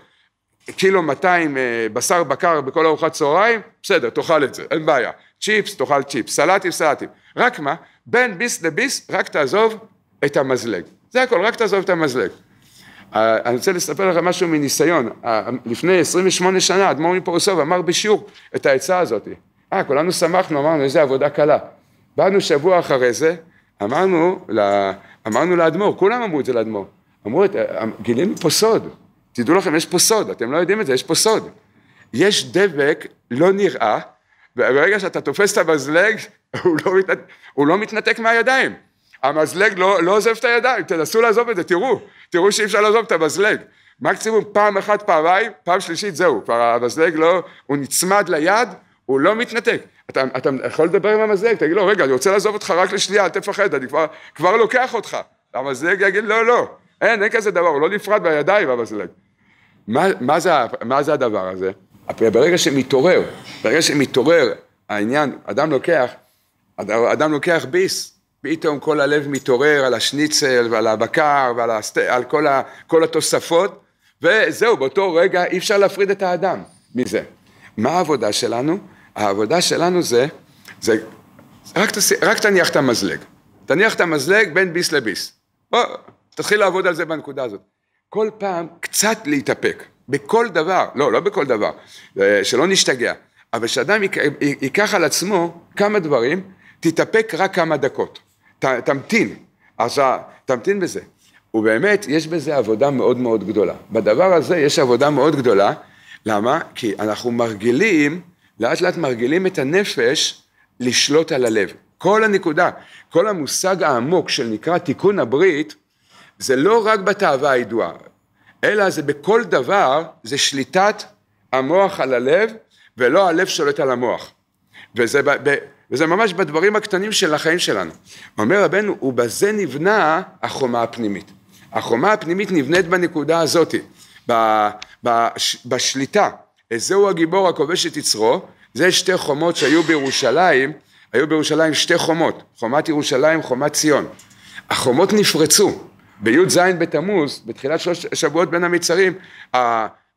קילו 200 אה, בשר בקר בכל ארוחת צהריים, בסדר, תאכל את זה, אין בעיה. צ'יפס, תאכל צ'יפס, סלטים, סלטים. רק מה, בין ביס לביס, רק תעזוב את המזלג. זה הכל, רק תעזוב את המזלג. אה, אני רוצה לספר לכם משהו מניסיון. אה, לפני 28 שנה, אדמו"ר מפורסוב אמר בשיעור את העצה הזאתי. אה, כולנו שמחנו, אמרנו, איזה עבודה קלה. באנו שבוע אחרי זה, אמרנו, לה, אמרנו לאדמו"ר, כולם אמרו את זה לאדמו"ר. אמרו, אה, אמ, גילים פה סוד. תדעו לכם, יש פה סוד, אתם לא יודעים את זה, יש פה סוד. יש דבק לא נראה, וברגע שאתה תופס את המזלג, הוא לא, מת... הוא לא מתנתק מהידיים. המזלג לא, לא עוזב את הידיים, תנסו לעזוב את זה, תראו, תראו שאי אפשר לעזוב את המזלג. מקסימום פעם אחת, פעמיים, פעם שלישית זהו, כבר המזלג לא, הוא נצמד ליד הוא לא מתנתק. אתה, אתה יכול לדבר עם המזלג, תגיד לו, רגע, אני רוצה לעזוב אותך רק לשנייה, אל תפחד, אני כבר, כבר לוקח אותך. המזלג יגיד, לא, לא, אין, אין כזה דבר, הוא לא נפרד מהידיים, המזלג. מה, מה, זה, מה זה הדבר הזה? ברגע שמתעורר, ברגע שמתעורר העניין, אדם לוקח, אדם לוקח ביס, פתאום כל הלב מתעורר על השניצל ועל הבקר ועל הסט... על כל, ה... כל התוספות, וזהו, באותו רגע אי אפשר להפריד את האדם מזה. מה העבודה שלנו? העבודה שלנו זה, זה רק, תס... רק תניח את המזלג. תניח את המזלג בין ביס לביס. בוא, תתחיל לעבוד על זה בנקודה הזאת. כל פעם קצת להתאפק, בכל דבר, לא, לא בכל דבר, אה, שלא נשתגע, אבל שאדם ייקח על עצמו כמה דברים, תתאפק רק כמה דקות, ת, תמתין, עכשיו, תמתין בזה. ובאמת, יש בזה עבודה מאוד מאוד גדולה. בדבר הזה יש עבודה מאוד גדולה, למה? כי אנחנו מרגילים לאט לאט מרגילים את הנפש לשלוט על הלב. כל הנקודה, כל המושג העמוק של נקרא תיקון הברית, זה לא רק בתאווה הידועה, אלא זה בכל דבר, זה שליטת המוח על הלב, ולא הלב שולט על המוח. וזה, ב, ב, וזה ממש בדברים הקטנים של החיים שלנו. אומר רבנו, ובזה נבנה החומה הפנימית. החומה הפנימית נבנית בנקודה הזאת, בשליטה. זהו הגיבור הכובש את יצרו, זה שתי חומות שהיו בירושלים, היו בירושלים שתי חומות, חומת ירושלים, חומת ציון. החומות נפרצו, בי"ז בתמוז, בתחילת שלוש שבועות בין המצרים,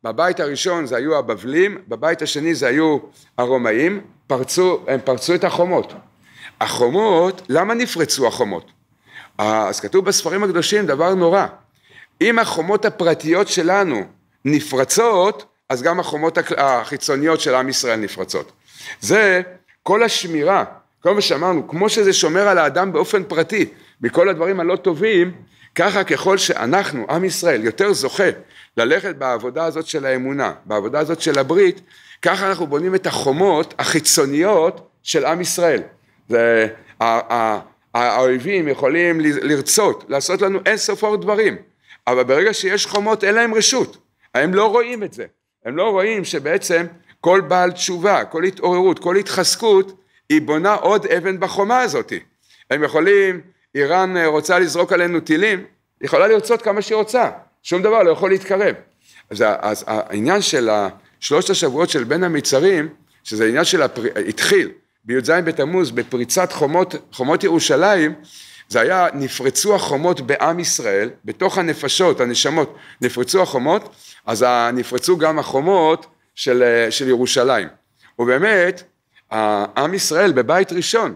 בבית הראשון זה היו הבבלים, בבית השני זה היו הרומאים, פרצו, הם פרצו את החומות. החומות, למה נפרצו החומות? אז כתוב בספרים הקדושים דבר נורא, אם החומות הפרטיות שלנו נפרצות, אז גם החומות החיצוניות של עם ישראל נפרצות. זה כל השמירה, כל מה שאמרנו, כמו שזה שומר על האדם באופן פרטי, מכל הדברים הלא טובים, ככה ככל שאנחנו, עם ישראל, יותר זוכה ללכת בעבודה הזאת של האמונה, בעבודה הזאת של הברית, ככה אנחנו בונים את החומות החיצוניות של עם ישראל. זה, האויבים יכולים לרצות, לעשות לנו אין סופור דברים, אבל ברגע שיש חומות אין להם רשות, הם לא רואים את זה. הם לא רואים שבעצם כל בעל תשובה, כל התעוררות, כל התחזקות, היא בונה עוד אבן בחומה הזאת. הם יכולים, איראן רוצה לזרוק עלינו טילים, היא יכולה לרצות כמה שהיא רוצה, שום דבר לא יכול להתקרב. אז, אז העניין של שלושת השבועות של בין המצרים, שזה עניין של, הפר... התחיל בי"ז בתמוז בפריצת חומות, חומות ירושלים, זה היה נפרצו החומות בעם ישראל, בתוך הנפשות, הנשמות, נפרצו החומות, אז נפרצו גם החומות של, אה, של ירושלים. ובאמת, עם ישראל בבית ראשון,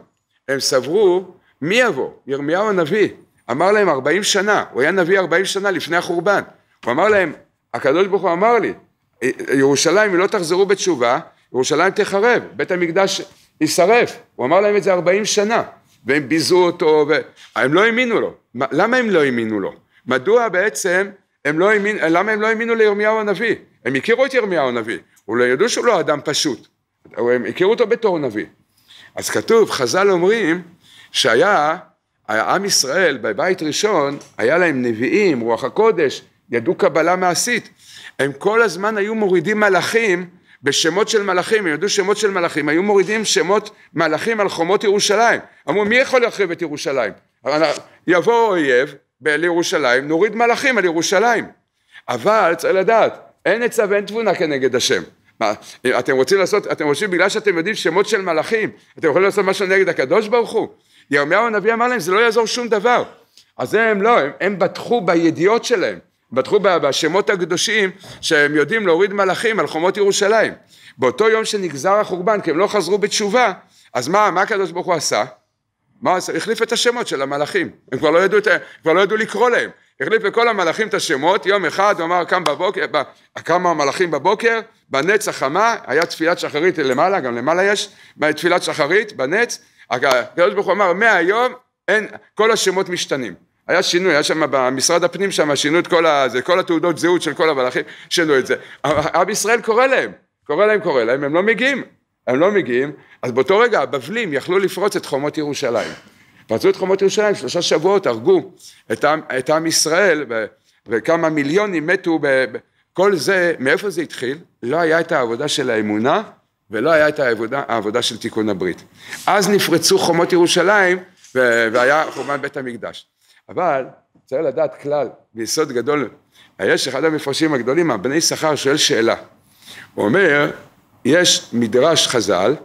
הם סברו מי יבוא? ירמיהו הנביא. אמר להם ארבעים שנה, הוא היה נביא ארבעים שנה לפני החורבן. הוא אמר להם, הקדוש ברוך הוא אמר לי, ירושלים אם לא תחזרו בתשובה, ירושלים תחרב, בית המקדש יישרף. הוא אמר להם את זה ארבעים שנה. והם ביזו אותו, ו... הם לא האמינו לו. למה הם לא האמינו לו? מדוע בעצם הם לא האמינו, למה הם לא האמינו לירמיהו הנביא? הם הכירו את ירמיהו הנביא, אולי לא ידעו שהוא לא אדם פשוט, הם הכירו אותו בתור נביא. אז כתוב, חז"ל אומרים שהיה, עם ישראל בבית ראשון, היה להם נביאים, רוח הקודש, ידעו קבלה מעשית. הם כל הזמן היו מורידים מלאכים בשמות של מלאכים, הם ידעו שמות של מלאכים, היו מורידים שמות מלאכים על חומות ירושלים. אמרו, מי יכול להחריב את ירושלים? יבוא אויב לירושלים, נוריד מלאכים על ירושלים. אבל צריך לדעת, אין עצה ואין תבונה כנגד השם. מה, אתם רוצים לעשות, אתם רוצים, בגלל שאתם יודעים שמות של מלאכים, אתם יכולים לעשות משהו נגד הקדוש ברוך הוא? ירמיהו הנביא אמר להם, זה לא יעזור שום דבר. אז הם לא, הם, הם בטחו בידיעות שלהם. בטחו בשמות הקדושים שהם יודעים להוריד מלאכים על חומות ירושלים. באותו יום שנגזר החורבן כי הם לא חזרו בתשובה, אז מה, מה הקדוש ברוך הוא עשה? מה הוא עשה? החליף את השמות של המלאכים, הם כבר לא ידעו, כבר לא ידעו לקרוא להם, החליף לכל המלאכים את השמות, יום אחד הוא אמר קם בבוקר, ב, קמו המלאכים בבוקר, בנץ החמה, היה תפילת שחרית למעלה, גם למעלה יש, תפילת שחרית בנץ, הקדוש ברוך הוא אמר מהיום אין, כל השמות משתנים היה שינוי, היה שם במשרד הפנים שם, שינו את כל, הזה, כל התעודות זהות של כל המלאכים, שינו את זה. עם ישראל קורא להם, קורא להם, קורא להם, הם לא מגיעים. הם לא מגיעים, אז באותו רגע הבבלים יכלו לפרוץ את חומות ירושלים. פרצו את חומות ירושלים, שלושה שבועות הרגו את עם, את עם ישראל, ו, וכמה מיליונים מתו, ב, כל זה, מאיפה זה התחיל? לא היה את העבודה של האמונה, ולא היה את העבודה, העבודה של תיקון הברית. אז נפרצו חומות ירושלים, ו, והיה חורבן בית המקדש. אבל צריך לדעת כלל, ויסוד גדול, יש אחד המפרשים הגדולים, הבני שכר שואל שאלה. הוא אומר, יש מדרש חז"ל,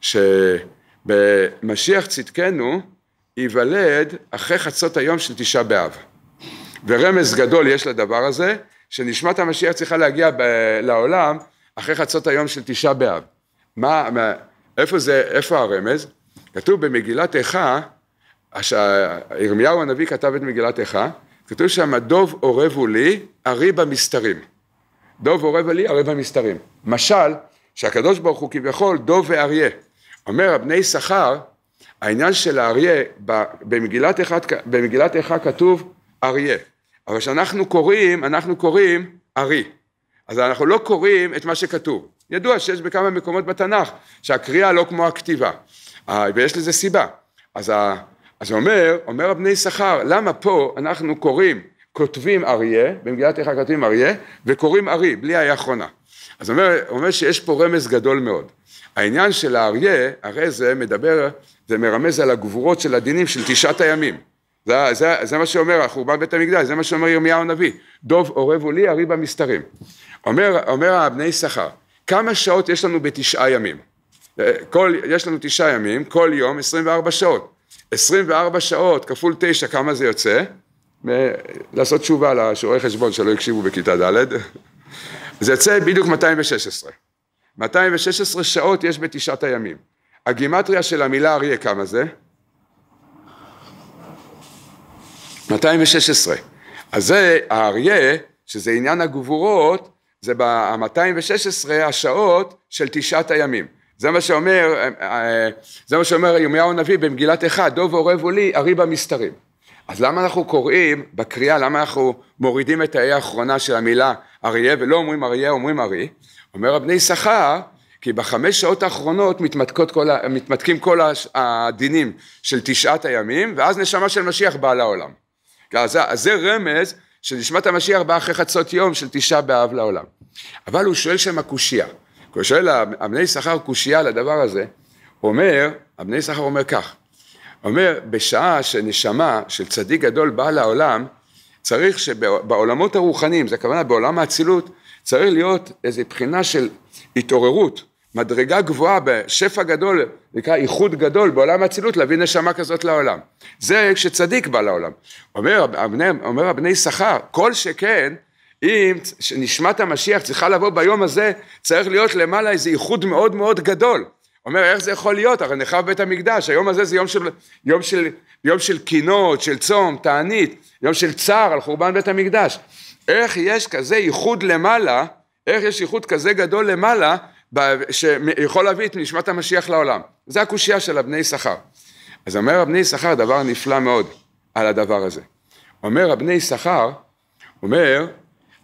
שבמשיח צדקנו ייוולד אחרי חצות היום של תשעה באב. ורמז גדול יש לדבר הזה, שנשמת המשיח צריכה להגיע ב- לעולם אחרי חצות היום של תשעה באב. מה, מה, איפה זה, איפה הרמז? כתוב במגילת איכה ירמיהו הנביא כתב את מגילת איכה, כתוב שם דוב אורבו לי, ארי במסתרים. דוב אורבו לי, ארי במסתרים. משל, שהקדוש ברוך הוא כביכול דוב ואריה. אומר הבני שכר, העניין של האריה, במגילת איכה, במגילת איכה כתוב אריה. אבל כשאנחנו קוראים, אנחנו קוראים ארי. אז אנחנו לא קוראים את מה שכתוב. ידוע שיש בכמה מקומות בתנ"ך שהקריאה לא כמו הכתיבה, אה, ויש לזה סיבה. אז אז אומר, אומר הבני שכר, למה פה אנחנו קוראים, כותבים אריה, במגילת איכה כותבים אריה, וקוראים ארי, בלי האי האחרונה. אז אומר, אומר שיש פה רמז גדול מאוד. העניין של האריה, הרי זה מדבר, זה מרמז על הגבורות של הדינים של תשעת הימים. זה, זה, זה מה שאומר החורבן בית המקדש, זה מה שאומר ירמיהו הנביא, דוב עורבו לי, ארי במסתרים. אומר, אומר הבני שכר, כמה שעות יש לנו בתשעה ימים? אה, כל, יש לנו תשעה ימים, כל יום 24 שעות. 24 שעות כפול 9, כמה זה יוצא? לעשות תשובה לשיעורי חשבון שלא הקשיבו בכיתה ד', זה יוצא בדיוק 216. 216 שעות יש בתשעת הימים. הגימטריה של המילה אריה כמה זה? 216. אז זה האריה, שזה עניין הגבורות, זה ב-216 השעות של תשעת הימים. זה מה שאומר, אה, אה, זה מה שאומר ירמיהו הנביא במגילת אחד, דוב עורב ולי, ארי במסתרים. אז למה אנחנו קוראים בקריאה, למה אנחנו מורידים את האי האחרונה של המילה אריה ולא אומרים אריה, אומרים ארי? אומר הבני יששכר, כי בחמש שעות האחרונות כל מתמתקים כל הדינים של תשעת הימים, ואז נשמה של משיח באה לעולם. אז, אז זה רמז שנשמת המשיח באה אחרי חצות יום של תשעה באב לעולם. אבל הוא שואל שם הקושייה. כשהוא שואל אבני שכר קושייה לדבר הזה, הוא אומר, אבני שכר אומר כך, הוא אומר, בשעה שנשמה של צדיק גדול באה לעולם, צריך שבעולמות הרוחניים, זה הכוונה בעולם האצילות, צריך להיות איזו בחינה של התעוררות, מדרגה גבוהה בשפע גדול, נקרא איחוד גדול בעולם האצילות, להביא נשמה כזאת לעולם. זה כשצדיק בא לעולם. אומר, אבני שכר, כל שכן אם נשמת המשיח צריכה לבוא ביום הזה, צריך להיות למעלה איזה ייחוד מאוד מאוד גדול. אומר, איך זה יכול להיות? הרי נחרב בית המקדש, היום הזה זה יום של, יום של, יום של קינות, של צום, תענית, יום של צער על חורבן בית המקדש. איך יש כזה ייחוד למעלה, איך יש ייחוד כזה גדול למעלה, שיכול להביא את נשמת המשיח לעולם? זה הקושייה של הבני יששכר. אז אומר הבני יששכר דבר נפלא מאוד על הדבר הזה. אומר הבני יששכר, אומר,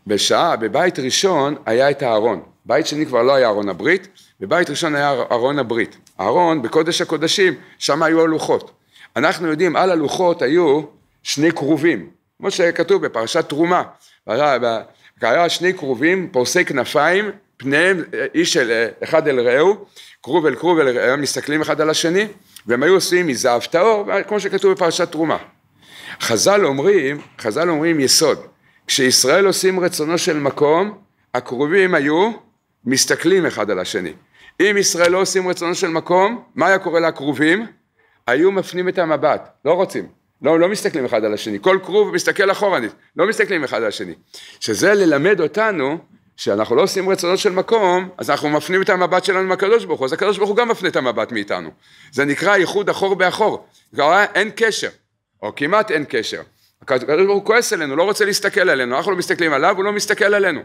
בשעה, בבית ראשון היה את הארון, בית שני כבר לא היה ארון הברית, בבית ראשון היה ארון הברית, הארון, בקודש הקודשים, שם היו הלוחות. אנחנו יודעים על הלוחות היו שני כרובים, כמו שכתוב בפרשת תרומה, היה שני כרובים פורסי כנפיים, פניהם אה, איש אל אה, אחד אל רעהו, כרוב אל כרוב אל רעהו, מסתכלים אחד על השני, והם היו עושים מזהב טהור, כמו שכתוב בפרשת תרומה. חז"ל אומרים, חז"ל אומרים יסוד, כשישראל עושים רצונו של מקום, הקרובים היו מסתכלים אחד על השני. אם ישראל לא עושים רצונו של מקום, מה היה קורה לקרובים? היו מפנים את המבט, לא רוצים, לא, לא מסתכלים אחד על השני, כל כרוב מסתכל אחורנית, לא מסתכלים אחד על השני. שזה ללמד אותנו שאנחנו לא עושים רצונות של מקום, אז אנחנו מפנים את המבט שלנו מהקדוש ברוך הוא, אז הקדוש ברוך הוא גם מפנה את המבט מאיתנו. זה נקרא ייחוד אחור באחור, אין קשר, או כמעט אין קשר. הקדוש ברוך הוא כועס עלינו, לא רוצה להסתכל עלינו, אנחנו לא מסתכלים עליו, הוא לא מסתכל עלינו.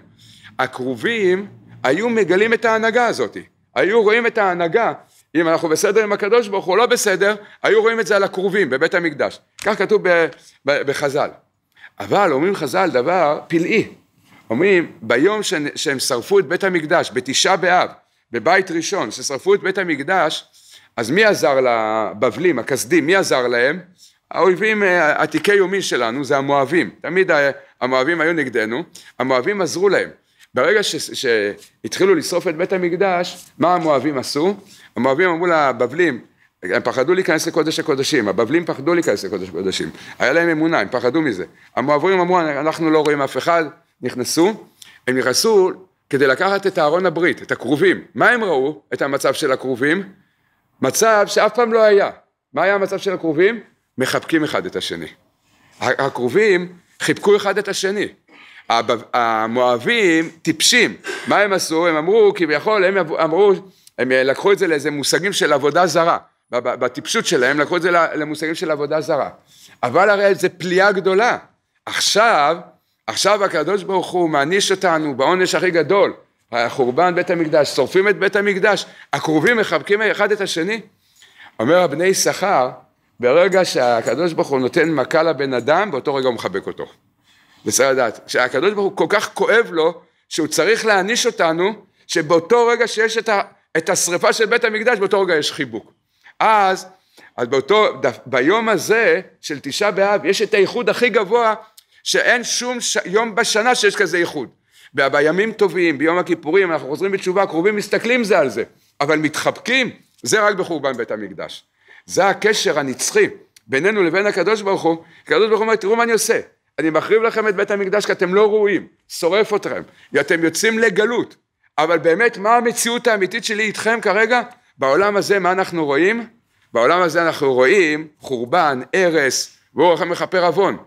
הכרובים היו מגלים את ההנהגה הזאת, היו רואים את ההנהגה, אם אנחנו בסדר עם הקדוש ברוך הוא, לא בסדר, היו רואים את זה על הכרובים בבית המקדש. כך כתוב ב, ב, בחז"ל. אבל אומרים חז"ל דבר פלאי, אומרים ביום ש, שהם שרפו את בית המקדש, בתשעה באב, בבית ראשון, ששרפו את בית המקדש, אז מי עזר לבבלים, הכסדים, מי עזר להם? האויבים אה, עתיקי יומי שלנו זה המואבים, תמיד המואבים היו נגדנו, המואבים עזרו להם. ברגע שהתחילו לשרוף את בית המקדש, מה המואבים עשו? המואבים אמרו לבבלים, הם פחדו להיכנס לקודש הקודשים, הבבלים פחדו להיכנס לקודש הקודשים, היה להם אמונה, הם פחדו מזה. המואבים אמרו, אנחנו לא רואים אף אחד, נכנסו, הם נכנסו כדי לקחת את אהרון הברית, את הכרובים. מה הם ראו, את המצב של הכרובים? מצב שאף פעם לא היה. מה היה המצב של הכרובים? מחבקים אחד את השני. הכרובים חיבקו אחד את השני. המואבים טיפשים, מה הם עשו? הם אמרו כביכול, הם אמרו, הם אה, לקחו את זה לאיזה מושגים של עבודה זרה. בטיפשות שלהם לקחו את זה למושגים של עבודה זרה. אבל הרי זו פליאה גדולה. עכשיו, עכשיו הקדוש ברוך הוא מעניש אותנו בעונש הכי גדול. חורבן בית המקדש, שורפים את בית המקדש, הקרובים מחבקים אחד את השני. אומר הבני שכר, ברגע שהקדוש ברוך הוא נותן מכה לבן אדם, באותו רגע הוא מחבק אותו. בסדר לדעת. כשהקדוש ברוך הוא כל כך כואב לו, שהוא צריך להעניש אותנו, שבאותו רגע שיש את, ה, את השריפה של בית המקדש, באותו רגע יש חיבוק. אז, אז באותו, דף, ביום הזה של תשעה באב, יש את האיחוד הכי גבוה, שאין שום ש, יום בשנה שיש כזה איחוד. בימים טובים, ביום הכיפורים, אנחנו חוזרים בתשובה, הקרובים מסתכלים זה על זה, אבל מתחבקים, זה רק בחורבן בית המקדש. זה הקשר הנצחי בינינו לבין הקדוש ברוך הוא, הקדוש ברוך הוא אומר תראו מה אני עושה, אני מחריב לכם את בית המקדש כי אתם לא ראויים, שורף אתכם, אתם יוצאים לגלות, אבל באמת מה המציאות האמיתית שלי איתכם כרגע? בעולם הזה מה אנחנו רואים? בעולם הזה אנחנו רואים חורבן, הרס, והוא הולך מכפר עוון,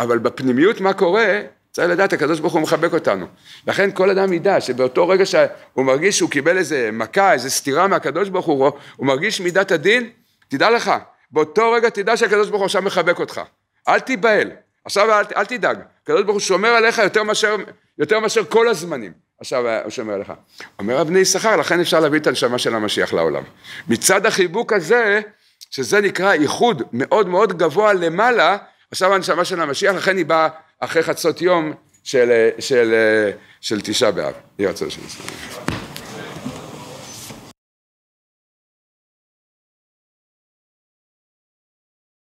אבל בפנימיות מה קורה? צריך לדעת, הקדוש ברוך הוא מחבק אותנו. לכן כל אדם ידע שבאותו רגע שהוא מרגיש שהוא קיבל איזה מכה, איזה סתירה מהקדוש ברוך הוא, הוא מרגיש מידת הדין, תדע לך, באותו רגע תדע שהקדוש ברוך הוא עכשיו מחבק אותך. אל תיבהל, עכשיו אל, אל תדאג, הקדוש ברוך הוא שומר עליך יותר מאשר, יותר מאשר כל הזמנים, עכשיו אה, הוא שומר עליך. אומר אבני יששכר, לכן אפשר להביא את הנשמה של המשיח לעולם. מצד החיבוק הזה, שזה נקרא ייחוד מאוד מאוד גבוה למעלה, עכשיו הנשמה של המשיח, לכן היא באה אחרי חצות יום של, אה, של, של, אה, של תשעה באב. יהי רצון של ישראל.